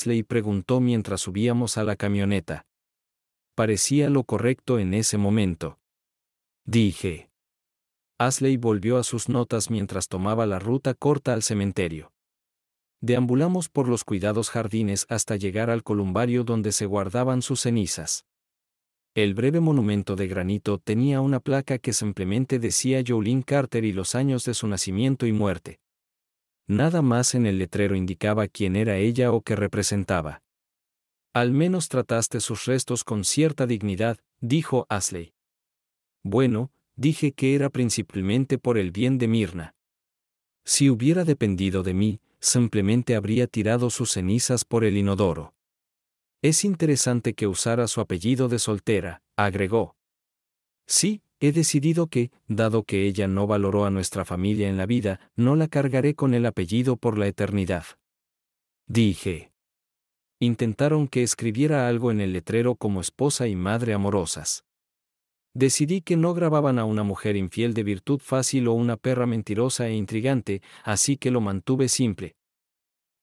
y preguntó mientras subíamos a la camioneta. Parecía lo correcto en ese momento. Dije. Asley volvió a sus notas mientras tomaba la ruta corta al cementerio. Deambulamos por los cuidados jardines hasta llegar al columbario donde se guardaban sus cenizas. El breve monumento de granito tenía una placa que simplemente decía Jolene Carter y los años de su nacimiento y muerte. Nada más en el letrero indicaba quién era ella o qué representaba. Al menos trataste sus restos con cierta dignidad, dijo Asley. Bueno, dije que era principalmente por el bien de Mirna. Si hubiera dependido de mí, simplemente habría tirado sus cenizas por el inodoro. Es interesante que usara su apellido de soltera, agregó. Sí, he decidido que, dado que ella no valoró a nuestra familia en la vida, no la cargaré con el apellido por la eternidad. Dije. Intentaron que escribiera algo en el letrero como esposa y madre amorosas. Decidí que no grababan a una mujer infiel de virtud fácil o una perra mentirosa e intrigante, así que lo mantuve simple.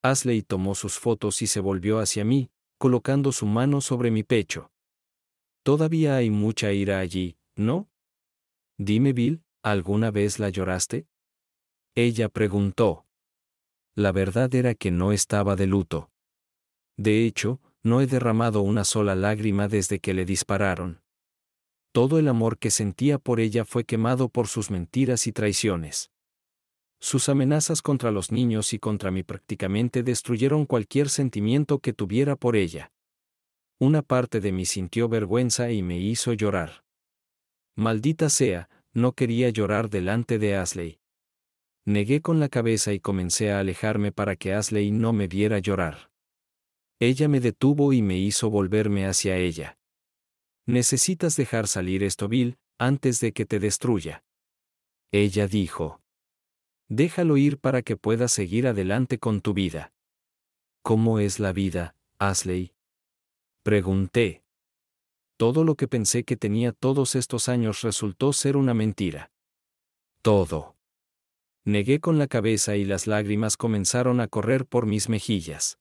Asley tomó sus fotos y se volvió hacia mí, colocando su mano sobre mi pecho. Todavía hay mucha ira allí, ¿no? Dime, Bill, ¿alguna vez la lloraste? Ella preguntó. La verdad era que no estaba de luto. De hecho, no he derramado una sola lágrima desde que le dispararon. Todo el amor que sentía por ella fue quemado por sus mentiras y traiciones. Sus amenazas contra los niños y contra mí prácticamente destruyeron cualquier sentimiento que tuviera por ella. Una parte de mí sintió vergüenza y me hizo llorar. Maldita sea, no quería llorar delante de Asley. Negué con la cabeza y comencé a alejarme para que Asley no me viera llorar. Ella me detuvo y me hizo volverme hacia ella. Necesitas dejar salir esto Bill, antes de que te destruya. Ella dijo. Déjalo ir para que puedas seguir adelante con tu vida. ¿Cómo es la vida, Asley? Pregunté. Todo lo que pensé que tenía todos estos años resultó ser una mentira. Todo. Negué con la cabeza y las lágrimas comenzaron a correr por mis mejillas.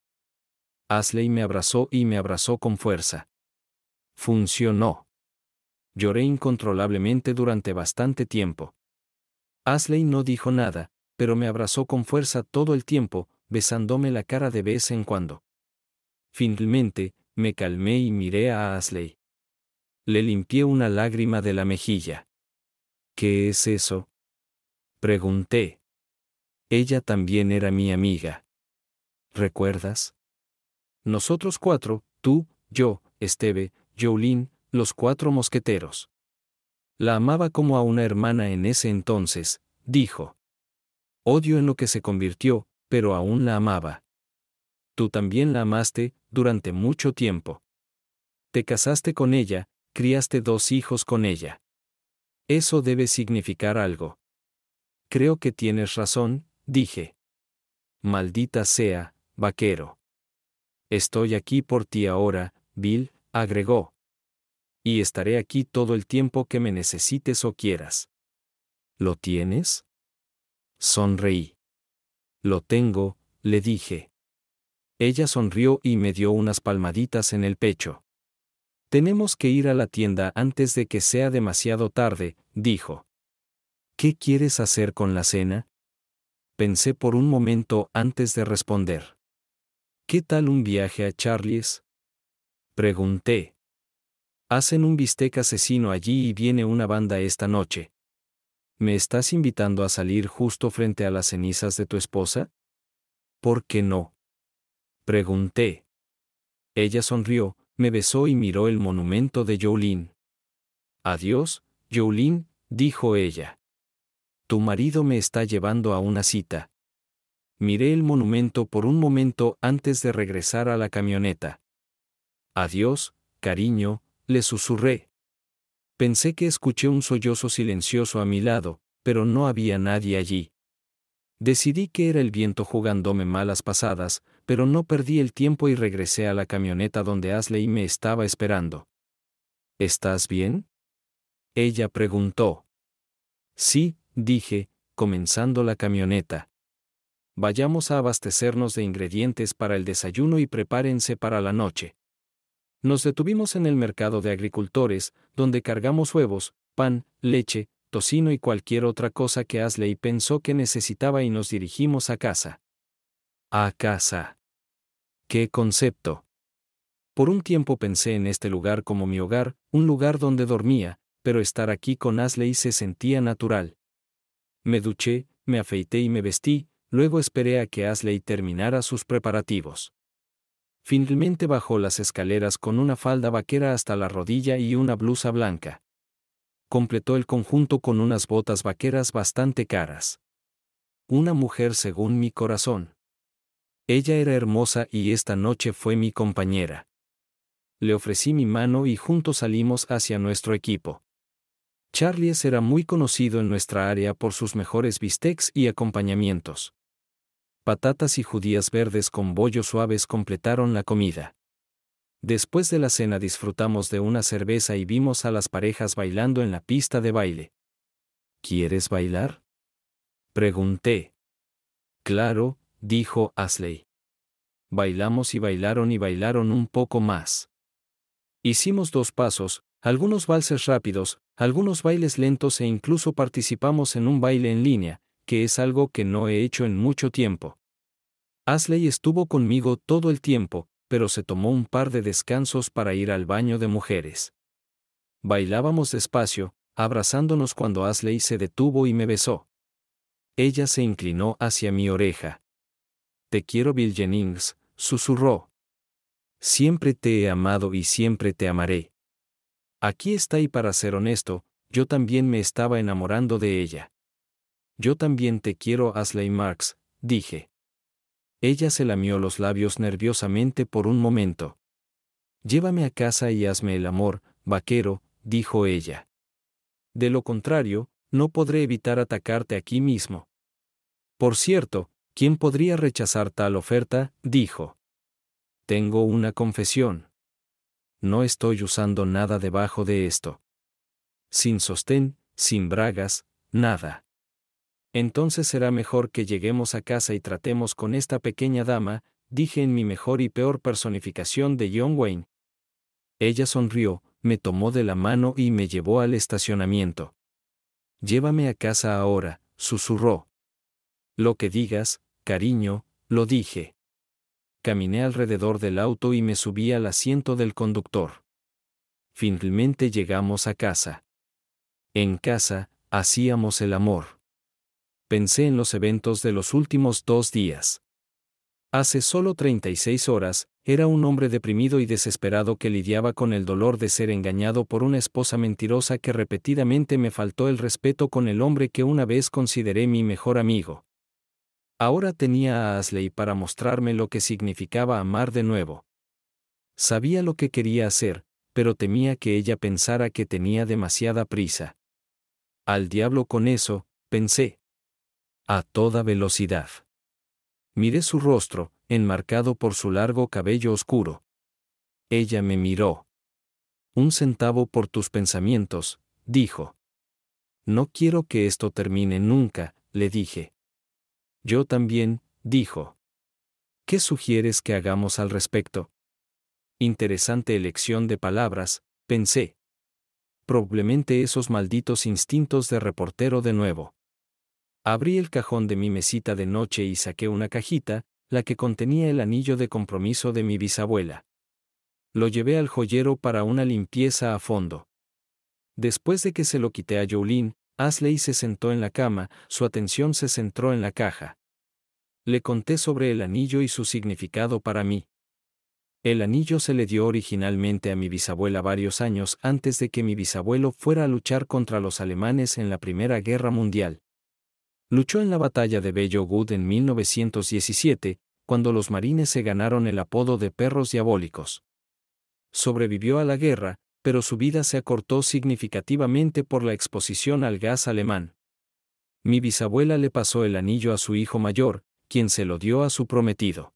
Asley me abrazó y me abrazó con fuerza. Funcionó. Lloré incontrolablemente durante bastante tiempo. Asley no dijo nada, pero me abrazó con fuerza todo el tiempo, besándome la cara de vez en cuando. Finalmente, me calmé y miré a Asley. Le limpié una lágrima de la mejilla. ¿Qué es eso? Pregunté. Ella también era mi amiga. ¿Recuerdas? Nosotros cuatro, tú, yo, Esteve, Jolene, Los Cuatro Mosqueteros. La amaba como a una hermana en ese entonces, dijo. Odio en lo que se convirtió, pero aún la amaba. Tú también la amaste, durante mucho tiempo. Te casaste con ella, criaste dos hijos con ella. Eso debe significar algo. Creo que tienes razón, dije. Maldita sea, vaquero. Estoy aquí por ti ahora, Bill, agregó. Y estaré aquí todo el tiempo que me necesites o quieras. ¿Lo tienes? Sonreí. Lo tengo, le dije. Ella sonrió y me dio unas palmaditas en el pecho. Tenemos que ir a la tienda antes de que sea demasiado tarde, dijo. ¿Qué quieres hacer con la cena? Pensé por un momento antes de responder. ¿Qué tal un viaje a Charlie's? Pregunté. Hacen un bistec asesino allí y viene una banda esta noche. ¿Me estás invitando a salir justo frente a las cenizas de tu esposa? ¿Por qué no? Pregunté. Ella sonrió, me besó y miró el monumento de Jolín. Adiós, Jolene, dijo ella. Tu marido me está llevando a una cita. Miré el monumento por un momento antes de regresar a la camioneta. Adiós, cariño, le susurré. Pensé que escuché un sollozo silencioso a mi lado, pero no había nadie allí. Decidí que era el viento jugándome malas pasadas, pero no perdí el tiempo y regresé a la camioneta donde Asley me estaba esperando. ¿Estás bien? Ella preguntó. Sí, dije, comenzando la camioneta. Vayamos a abastecernos de ingredientes para el desayuno y prepárense para la noche. Nos detuvimos en el mercado de agricultores, donde cargamos huevos, pan, leche, tocino y cualquier otra cosa que Asley pensó que necesitaba y nos dirigimos a casa. A casa. ¿Qué concepto? Por un tiempo pensé en este lugar como mi hogar, un lugar donde dormía, pero estar aquí con Asley se sentía natural. Me duché, me afeité y me vestí, luego esperé a que Asley terminara sus preparativos. Finalmente bajó las escaleras con una falda vaquera hasta la rodilla y una blusa blanca. Completó el conjunto con unas botas vaqueras bastante caras. Una mujer según mi corazón. Ella era hermosa y esta noche fue mi compañera. Le ofrecí mi mano y juntos salimos hacia nuestro equipo. Charlies era muy conocido en nuestra área por sus mejores bistecs y acompañamientos patatas y judías verdes con bollos suaves completaron la comida. Después de la cena disfrutamos de una cerveza y vimos a las parejas bailando en la pista de baile. ¿Quieres bailar? Pregunté. Claro, dijo Ashley. Bailamos y bailaron y bailaron un poco más. Hicimos dos pasos, algunos valses rápidos, algunos bailes lentos e incluso participamos en un baile en línea, que es algo que no he hecho en mucho tiempo. Ashley estuvo conmigo todo el tiempo, pero se tomó un par de descansos para ir al baño de mujeres. Bailábamos despacio, abrazándonos cuando Ashley se detuvo y me besó. Ella se inclinó hacia mi oreja. Te quiero, Bill Jennings, susurró. Siempre te he amado y siempre te amaré. Aquí está y para ser honesto, yo también me estaba enamorando de ella. Yo también te quiero, Asley Marx, dije. Ella se lamió los labios nerviosamente por un momento. Llévame a casa y hazme el amor, vaquero, dijo ella. De lo contrario, no podré evitar atacarte aquí mismo. Por cierto, ¿quién podría rechazar tal oferta? dijo. Tengo una confesión. No estoy usando nada debajo de esto. Sin sostén, sin bragas, nada. Entonces será mejor que lleguemos a casa y tratemos con esta pequeña dama, dije en mi mejor y peor personificación de John Wayne. Ella sonrió, me tomó de la mano y me llevó al estacionamiento. Llévame a casa ahora, susurró. Lo que digas, cariño, lo dije. Caminé alrededor del auto y me subí al asiento del conductor. Finalmente llegamos a casa. En casa, hacíamos el amor pensé en los eventos de los últimos dos días. Hace solo 36 horas, era un hombre deprimido y desesperado que lidiaba con el dolor de ser engañado por una esposa mentirosa que repetidamente me faltó el respeto con el hombre que una vez consideré mi mejor amigo. Ahora tenía a Asley para mostrarme lo que significaba amar de nuevo. Sabía lo que quería hacer, pero temía que ella pensara que tenía demasiada prisa. Al diablo con eso, pensé a toda velocidad. Miré su rostro, enmarcado por su largo cabello oscuro. Ella me miró. Un centavo por tus pensamientos, dijo. No quiero que esto termine nunca, le dije. Yo también, dijo. ¿Qué sugieres que hagamos al respecto? Interesante elección de palabras, pensé. Probablemente esos malditos instintos de reportero de nuevo. Abrí el cajón de mi mesita de noche y saqué una cajita, la que contenía el anillo de compromiso de mi bisabuela. Lo llevé al joyero para una limpieza a fondo. Después de que se lo quité a Jolín, Asley se sentó en la cama, su atención se centró en la caja. Le conté sobre el anillo y su significado para mí. El anillo se le dio originalmente a mi bisabuela varios años antes de que mi bisabuelo fuera a luchar contra los alemanes en la Primera Guerra Mundial. Luchó en la batalla de Bello Good en 1917, cuando los marines se ganaron el apodo de perros diabólicos. Sobrevivió a la guerra, pero su vida se acortó significativamente por la exposición al gas alemán. Mi bisabuela le pasó el anillo a su hijo mayor, quien se lo dio a su prometido.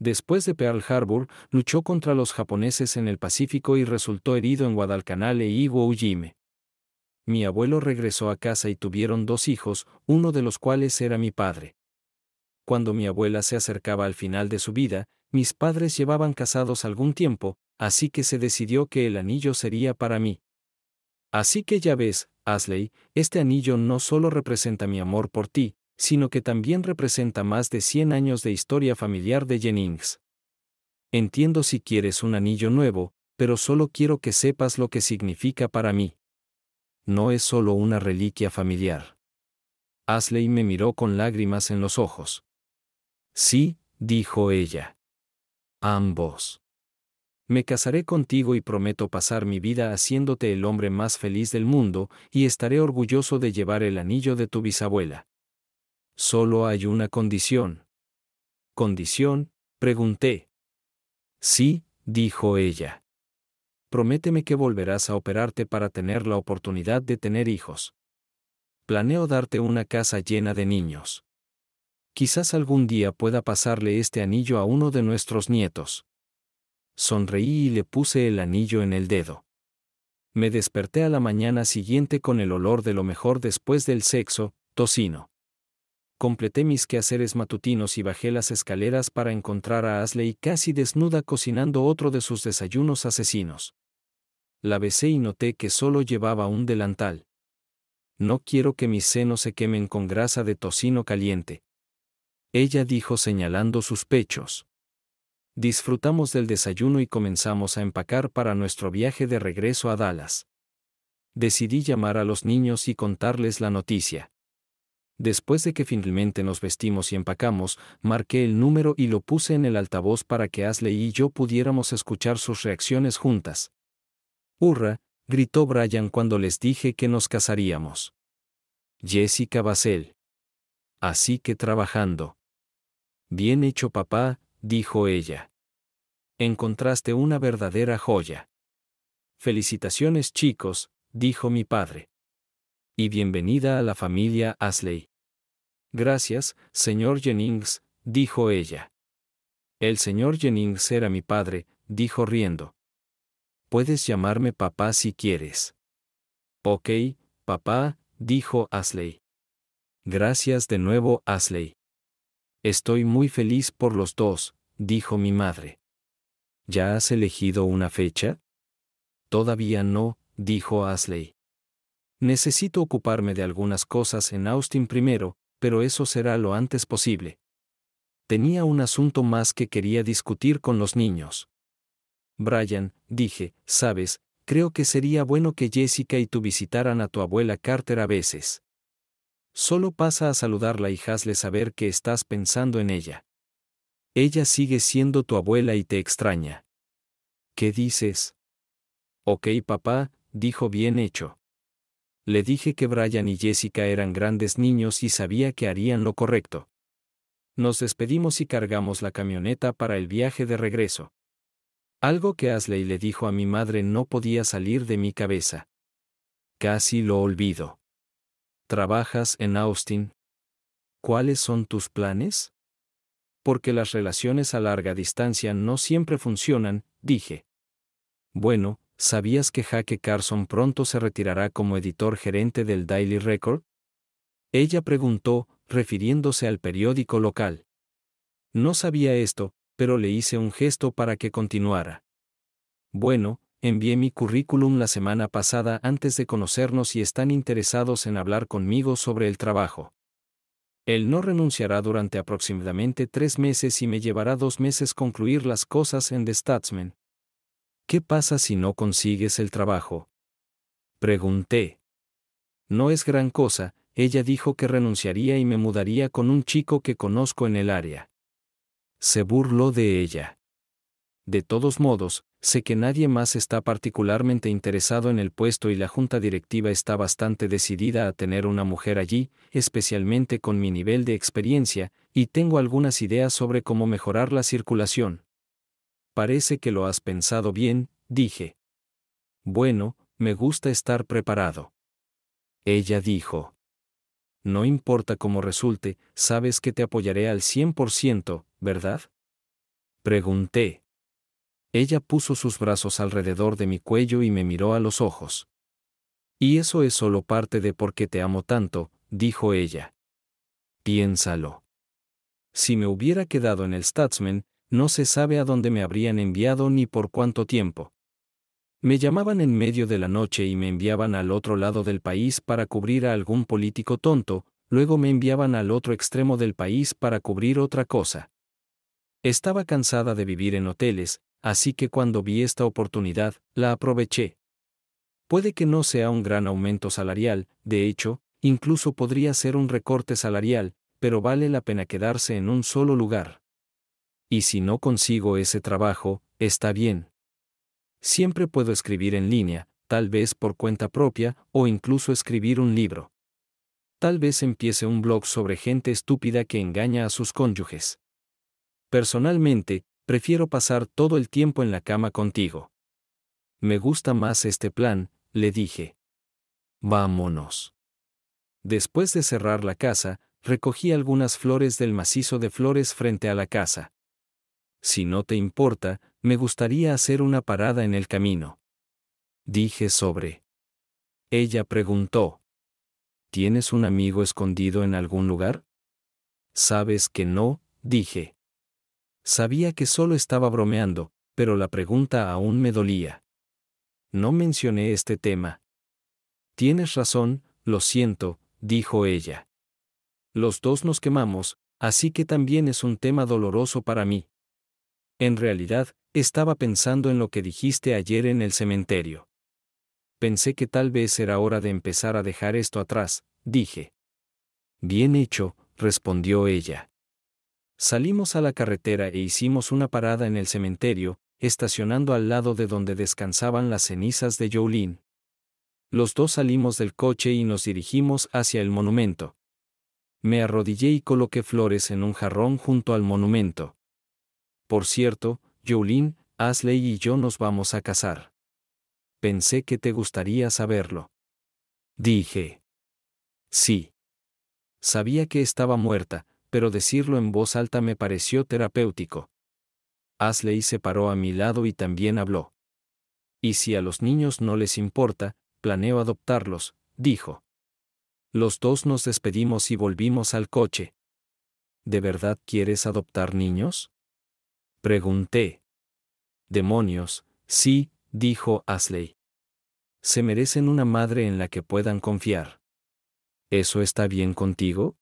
Después de Pearl Harbor, luchó contra los japoneses en el Pacífico y resultó herido en Guadalcanal e Iwo Ujime mi abuelo regresó a casa y tuvieron dos hijos, uno de los cuales era mi padre. Cuando mi abuela se acercaba al final de su vida, mis padres llevaban casados algún tiempo, así que se decidió que el anillo sería para mí. Así que ya ves, Asley, este anillo no solo representa mi amor por ti, sino que también representa más de 100 años de historia familiar de Jennings. Entiendo si quieres un anillo nuevo, pero solo quiero que sepas lo que significa para mí no es solo una reliquia familiar. Asley me miró con lágrimas en los ojos. Sí, dijo ella. Ambos. Me casaré contigo y prometo pasar mi vida haciéndote el hombre más feliz del mundo, y estaré orgulloso de llevar el anillo de tu bisabuela. Solo hay una condición. ¿Condición? pregunté. Sí, dijo ella prométeme que volverás a operarte para tener la oportunidad de tener hijos. Planeo darte una casa llena de niños. Quizás algún día pueda pasarle este anillo a uno de nuestros nietos. Sonreí y le puse el anillo en el dedo. Me desperté a la mañana siguiente con el olor de lo mejor después del sexo, tocino. Completé mis quehaceres matutinos y bajé las escaleras para encontrar a Asley casi desnuda cocinando otro de sus desayunos asesinos la besé y noté que solo llevaba un delantal. No quiero que mis senos se quemen con grasa de tocino caliente. Ella dijo señalando sus pechos. Disfrutamos del desayuno y comenzamos a empacar para nuestro viaje de regreso a Dallas. Decidí llamar a los niños y contarles la noticia. Después de que finalmente nos vestimos y empacamos, marqué el número y lo puse en el altavoz para que Ashley y yo pudiéramos escuchar sus reacciones juntas. Hurra, gritó Brian cuando les dije que nos casaríamos. Jessica Basel. Así que trabajando. Bien hecho papá, dijo ella. Encontraste una verdadera joya. Felicitaciones chicos, dijo mi padre. Y bienvenida a la familia Asley. Gracias, señor Jennings, dijo ella. El señor Jennings era mi padre, dijo riendo. Puedes llamarme papá si quieres. Ok, papá, dijo Ashley. Gracias de nuevo, Ashley. Estoy muy feliz por los dos, dijo mi madre. ¿Ya has elegido una fecha? Todavía no, dijo Ashley. Necesito ocuparme de algunas cosas en Austin primero, pero eso será lo antes posible. Tenía un asunto más que quería discutir con los niños. Brian, dije, sabes, creo que sería bueno que Jessica y tú visitaran a tu abuela Carter a veces. Solo pasa a saludarla y hazle saber que estás pensando en ella. Ella sigue siendo tu abuela y te extraña. ¿Qué dices? Ok papá, dijo bien hecho. Le dije que Brian y Jessica eran grandes niños y sabía que harían lo correcto. Nos despedimos y cargamos la camioneta para el viaje de regreso. Algo que Asley le dijo a mi madre no podía salir de mi cabeza. Casi lo olvido. ¿Trabajas en Austin? ¿Cuáles son tus planes? Porque las relaciones a larga distancia no siempre funcionan, dije. Bueno, ¿sabías que jaque Carson pronto se retirará como editor gerente del Daily Record? Ella preguntó, refiriéndose al periódico local. No sabía esto, pero le hice un gesto para que continuara. Bueno, envié mi currículum la semana pasada antes de conocernos y están interesados en hablar conmigo sobre el trabajo. Él no renunciará durante aproximadamente tres meses y me llevará dos meses concluir las cosas en The Statsman. ¿Qué pasa si no consigues el trabajo? Pregunté. No es gran cosa, ella dijo que renunciaría y me mudaría con un chico que conozco en el área se burló de ella. De todos modos, sé que nadie más está particularmente interesado en el puesto y la junta directiva está bastante decidida a tener una mujer allí, especialmente con mi nivel de experiencia, y tengo algunas ideas sobre cómo mejorar la circulación. Parece que lo has pensado bien, dije. Bueno, me gusta estar preparado. Ella dijo no importa cómo resulte, sabes que te apoyaré al 100%, ¿verdad? Pregunté. Ella puso sus brazos alrededor de mi cuello y me miró a los ojos. Y eso es solo parte de por qué te amo tanto, dijo ella. Piénsalo. Si me hubiera quedado en el Statsman, no se sabe a dónde me habrían enviado ni por cuánto tiempo. Me llamaban en medio de la noche y me enviaban al otro lado del país para cubrir a algún político tonto, luego me enviaban al otro extremo del país para cubrir otra cosa. Estaba cansada de vivir en hoteles, así que cuando vi esta oportunidad, la aproveché. Puede que no sea un gran aumento salarial, de hecho, incluso podría ser un recorte salarial, pero vale la pena quedarse en un solo lugar. Y si no consigo ese trabajo, está bien. Siempre puedo escribir en línea, tal vez por cuenta propia, o incluso escribir un libro. Tal vez empiece un blog sobre gente estúpida que engaña a sus cónyuges. Personalmente, prefiero pasar todo el tiempo en la cama contigo. Me gusta más este plan, le dije. Vámonos. Después de cerrar la casa, recogí algunas flores del macizo de flores frente a la casa. Si no te importa, me gustaría hacer una parada en el camino. Dije sobre. Ella preguntó. ¿Tienes un amigo escondido en algún lugar? Sabes que no, dije. Sabía que solo estaba bromeando, pero la pregunta aún me dolía. No mencioné este tema. Tienes razón, lo siento, dijo ella. Los dos nos quemamos, así que también es un tema doloroso para mí. En realidad, estaba pensando en lo que dijiste ayer en el cementerio. Pensé que tal vez era hora de empezar a dejar esto atrás, dije. Bien hecho, respondió ella. Salimos a la carretera e hicimos una parada en el cementerio, estacionando al lado de donde descansaban las cenizas de Jolín. Los dos salimos del coche y nos dirigimos hacia el monumento. Me arrodillé y coloqué flores en un jarrón junto al monumento. Por cierto, Jolene, Asley y yo nos vamos a casar. Pensé que te gustaría saberlo. Dije. Sí. Sabía que estaba muerta, pero decirlo en voz alta me pareció terapéutico. Asley se paró a mi lado y también habló. Y si a los niños no les importa, planeo adoptarlos, dijo. Los dos nos despedimos y volvimos al coche. ¿De verdad quieres adoptar niños? Pregunté. Demonios, sí, dijo Ashley. Se merecen una madre en la que puedan confiar. ¿Eso está bien contigo?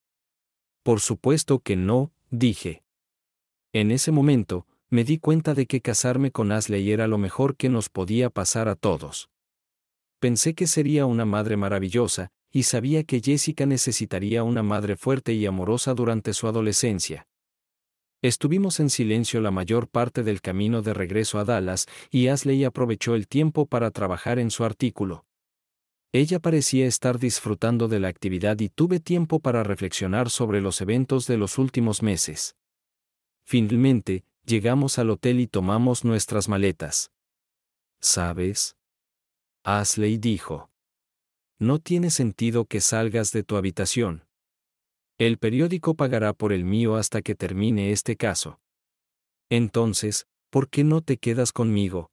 Por supuesto que no, dije. En ese momento, me di cuenta de que casarme con Ashley era lo mejor que nos podía pasar a todos. Pensé que sería una madre maravillosa, y sabía que Jessica necesitaría una madre fuerte y amorosa durante su adolescencia, Estuvimos en silencio la mayor parte del camino de regreso a Dallas y Ashley aprovechó el tiempo para trabajar en su artículo. Ella parecía estar disfrutando de la actividad y tuve tiempo para reflexionar sobre los eventos de los últimos meses. Finalmente, llegamos al hotel y tomamos nuestras maletas. ¿Sabes? Asley dijo. No tiene sentido que salgas de tu habitación. El periódico pagará por el mío hasta que termine este caso. Entonces, ¿por qué no te quedas conmigo?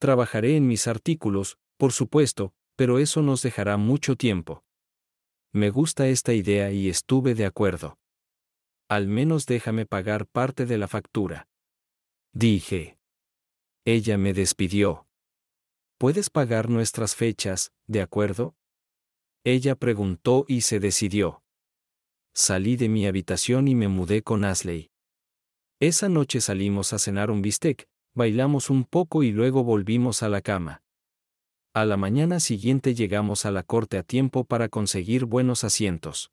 Trabajaré en mis artículos, por supuesto, pero eso nos dejará mucho tiempo. Me gusta esta idea y estuve de acuerdo. Al menos déjame pagar parte de la factura. Dije. Ella me despidió. ¿Puedes pagar nuestras fechas, de acuerdo? Ella preguntó y se decidió salí de mi habitación y me mudé con Asley. Esa noche salimos a cenar un bistec, bailamos un poco y luego volvimos a la cama. A la mañana siguiente llegamos a la corte a tiempo para conseguir buenos asientos.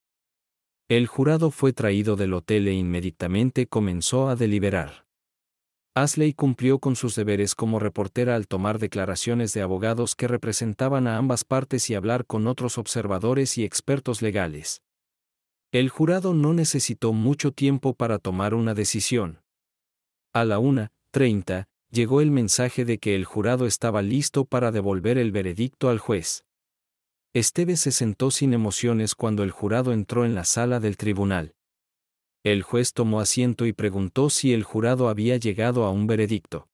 El jurado fue traído del hotel e inmediatamente comenzó a deliberar. Asley cumplió con sus deberes como reportera al tomar declaraciones de abogados que representaban a ambas partes y hablar con otros observadores y expertos legales. El jurado no necesitó mucho tiempo para tomar una decisión. A la 1.30, llegó el mensaje de que el jurado estaba listo para devolver el veredicto al juez. Esteves se sentó sin emociones cuando el jurado entró en la sala del tribunal. El juez tomó asiento y preguntó si el jurado había llegado a un veredicto.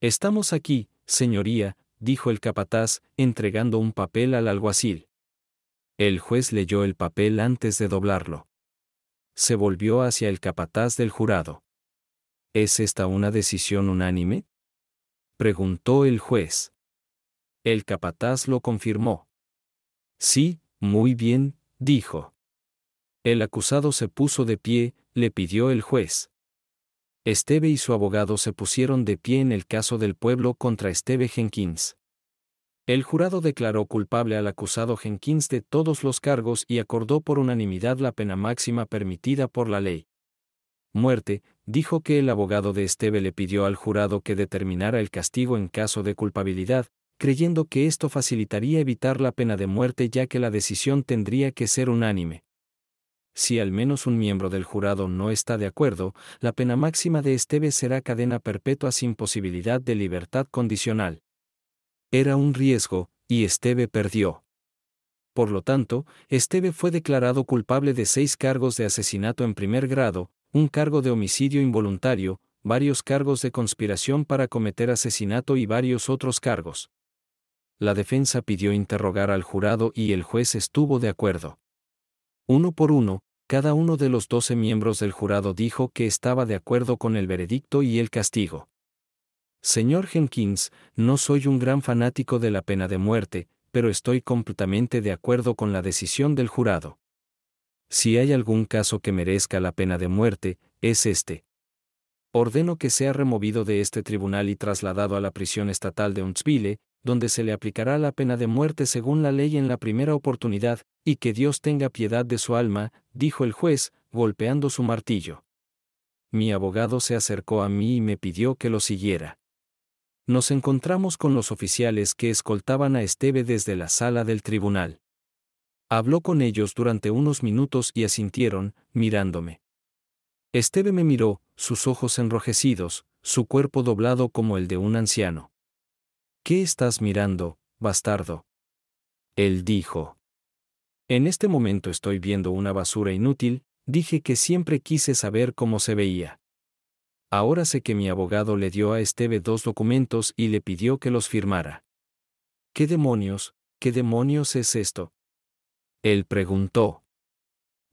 Estamos aquí, señoría, dijo el capataz, entregando un papel al alguacil. El juez leyó el papel antes de doblarlo. Se volvió hacia el capataz del jurado. ¿Es esta una decisión unánime? preguntó el juez. El capataz lo confirmó. Sí, muy bien, dijo. El acusado se puso de pie, le pidió el juez. Esteve y su abogado se pusieron de pie en el caso del pueblo contra Esteve Jenkins. El jurado declaró culpable al acusado Jenkins de todos los cargos y acordó por unanimidad la pena máxima permitida por la ley. Muerte, dijo que el abogado de Esteve le pidió al jurado que determinara el castigo en caso de culpabilidad, creyendo que esto facilitaría evitar la pena de muerte ya que la decisión tendría que ser unánime. Si al menos un miembro del jurado no está de acuerdo, la pena máxima de Esteve será cadena perpetua sin posibilidad de libertad condicional. Era un riesgo, y Esteve perdió. Por lo tanto, Esteve fue declarado culpable de seis cargos de asesinato en primer grado, un cargo de homicidio involuntario, varios cargos de conspiración para cometer asesinato y varios otros cargos. La defensa pidió interrogar al jurado y el juez estuvo de acuerdo. Uno por uno, cada uno de los doce miembros del jurado dijo que estaba de acuerdo con el veredicto y el castigo. Señor Jenkins, no soy un gran fanático de la pena de muerte, pero estoy completamente de acuerdo con la decisión del jurado. Si hay algún caso que merezca la pena de muerte, es este. Ordeno que sea removido de este tribunal y trasladado a la prisión estatal de Huntsville, donde se le aplicará la pena de muerte según la ley en la primera oportunidad, y que Dios tenga piedad de su alma, dijo el juez, golpeando su martillo. Mi abogado se acercó a mí y me pidió que lo siguiera nos encontramos con los oficiales que escoltaban a Esteve desde la sala del tribunal. Habló con ellos durante unos minutos y asintieron, mirándome. Esteve me miró, sus ojos enrojecidos, su cuerpo doblado como el de un anciano. ¿Qué estás mirando, bastardo? Él dijo. En este momento estoy viendo una basura inútil, dije que siempre quise saber cómo se veía. Ahora sé que mi abogado le dio a Esteve dos documentos y le pidió que los firmara. ¿Qué demonios, qué demonios es esto? Él preguntó.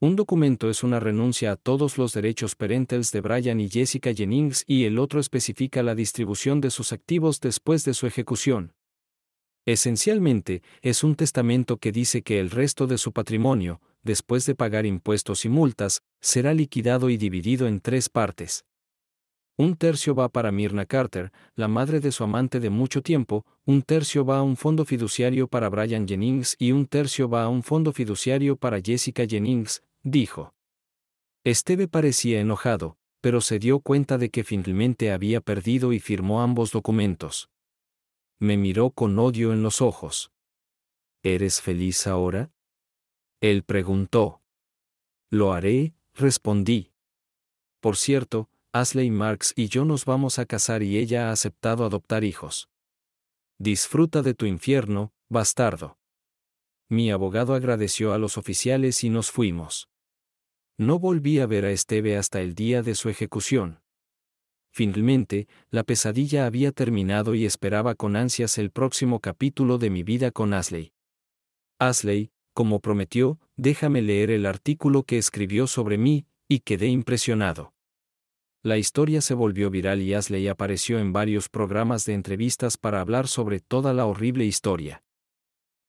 Un documento es una renuncia a todos los derechos parentales de Brian y Jessica Jennings y el otro especifica la distribución de sus activos después de su ejecución. Esencialmente, es un testamento que dice que el resto de su patrimonio, después de pagar impuestos y multas, será liquidado y dividido en tres partes. Un tercio va para Mirna Carter, la madre de su amante de mucho tiempo, un tercio va a un fondo fiduciario para Brian Jennings y un tercio va a un fondo fiduciario para Jessica Jennings, dijo. Esteve parecía enojado, pero se dio cuenta de que finalmente había perdido y firmó ambos documentos. Me miró con odio en los ojos. ¿Eres feliz ahora? Él preguntó. Lo haré, respondí. Por cierto, Asley Marks y yo nos vamos a casar y ella ha aceptado adoptar hijos. Disfruta de tu infierno, bastardo. Mi abogado agradeció a los oficiales y nos fuimos. No volví a ver a Esteve hasta el día de su ejecución. Finalmente, la pesadilla había terminado y esperaba con ansias el próximo capítulo de mi vida con Asley. Asley, como prometió, déjame leer el artículo que escribió sobre mí, y quedé impresionado. La historia se volvió viral y Asley apareció en varios programas de entrevistas para hablar sobre toda la horrible historia.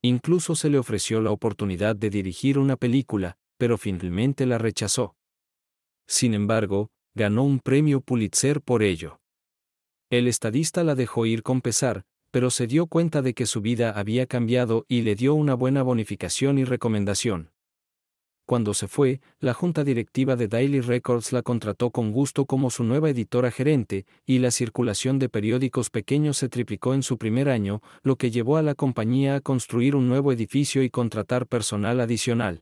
Incluso se le ofreció la oportunidad de dirigir una película, pero finalmente la rechazó. Sin embargo, ganó un premio Pulitzer por ello. El estadista la dejó ir con pesar, pero se dio cuenta de que su vida había cambiado y le dio una buena bonificación y recomendación. Cuando se fue, la junta directiva de Daily Records la contrató con gusto como su nueva editora gerente, y la circulación de periódicos pequeños se triplicó en su primer año, lo que llevó a la compañía a construir un nuevo edificio y contratar personal adicional.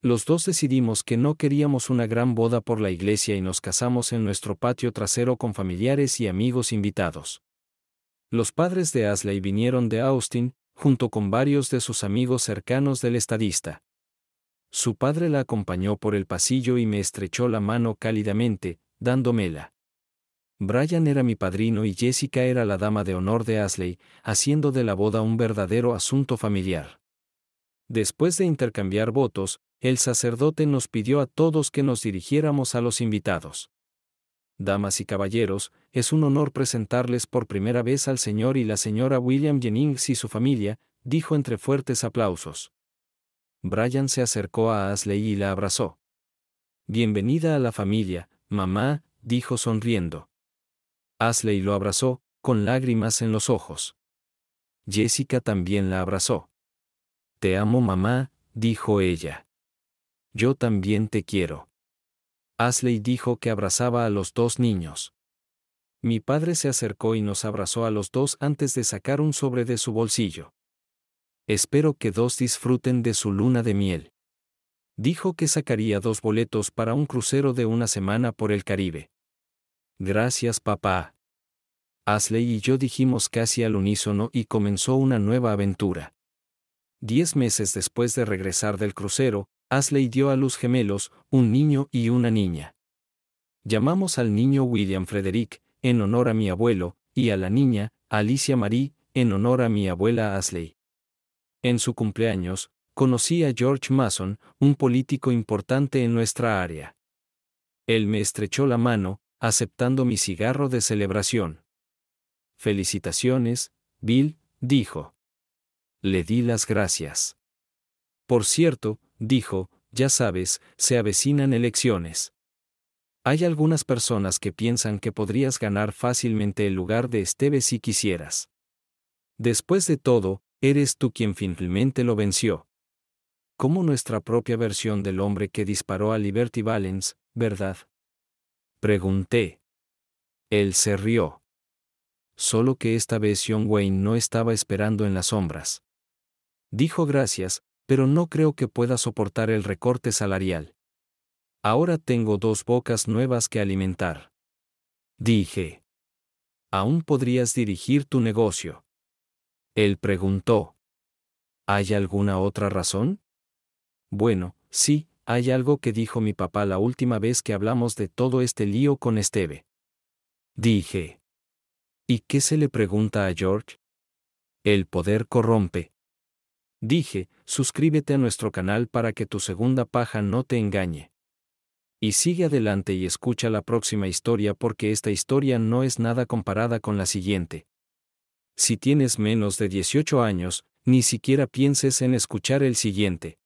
Los dos decidimos que no queríamos una gran boda por la iglesia y nos casamos en nuestro patio trasero con familiares y amigos invitados. Los padres de Asley vinieron de Austin, junto con varios de sus amigos cercanos del estadista. Su padre la acompañó por el pasillo y me estrechó la mano cálidamente, dándomela. Brian era mi padrino y Jessica era la dama de honor de Ashley, haciendo de la boda un verdadero asunto familiar. Después de intercambiar votos, el sacerdote nos pidió a todos que nos dirigiéramos a los invitados. Damas y caballeros, es un honor presentarles por primera vez al señor y la señora William Jennings y su familia, dijo entre fuertes aplausos. Brian se acercó a Asley y la abrazó. Bienvenida a la familia, mamá, dijo sonriendo. Asley lo abrazó, con lágrimas en los ojos. Jessica también la abrazó. Te amo mamá, dijo ella. Yo también te quiero. Asley dijo que abrazaba a los dos niños. Mi padre se acercó y nos abrazó a los dos antes de sacar un sobre de su bolsillo espero que dos disfruten de su luna de miel. Dijo que sacaría dos boletos para un crucero de una semana por el Caribe. Gracias papá. Asley y yo dijimos casi al unísono y comenzó una nueva aventura. Diez meses después de regresar del crucero, Asley dio a luz gemelos, un niño y una niña. Llamamos al niño William Frederick, en honor a mi abuelo, y a la niña, Alicia Marie, en honor a mi abuela Asley. En su cumpleaños, conocí a George Mason, un político importante en nuestra área. Él me estrechó la mano, aceptando mi cigarro de celebración. Felicitaciones, Bill, dijo. Le di las gracias. Por cierto, dijo, ya sabes, se avecinan elecciones. Hay algunas personas que piensan que podrías ganar fácilmente el lugar de Esteves si quisieras. Después de todo, Eres tú quien finalmente lo venció. Como nuestra propia versión del hombre que disparó a Liberty Valence, ¿verdad? Pregunté. Él se rió. Solo que esta vez John Wayne no estaba esperando en las sombras. Dijo gracias, pero no creo que pueda soportar el recorte salarial. Ahora tengo dos bocas nuevas que alimentar. Dije. Aún podrías dirigir tu negocio. Él preguntó. ¿Hay alguna otra razón? Bueno, sí, hay algo que dijo mi papá la última vez que hablamos de todo este lío con Esteve. Dije. ¿Y qué se le pregunta a George? El poder corrompe. Dije, suscríbete a nuestro canal para que tu segunda paja no te engañe. Y sigue adelante y escucha la próxima historia porque esta historia no es nada comparada con la siguiente si tienes menos de 18 años, ni siquiera pienses en escuchar el siguiente.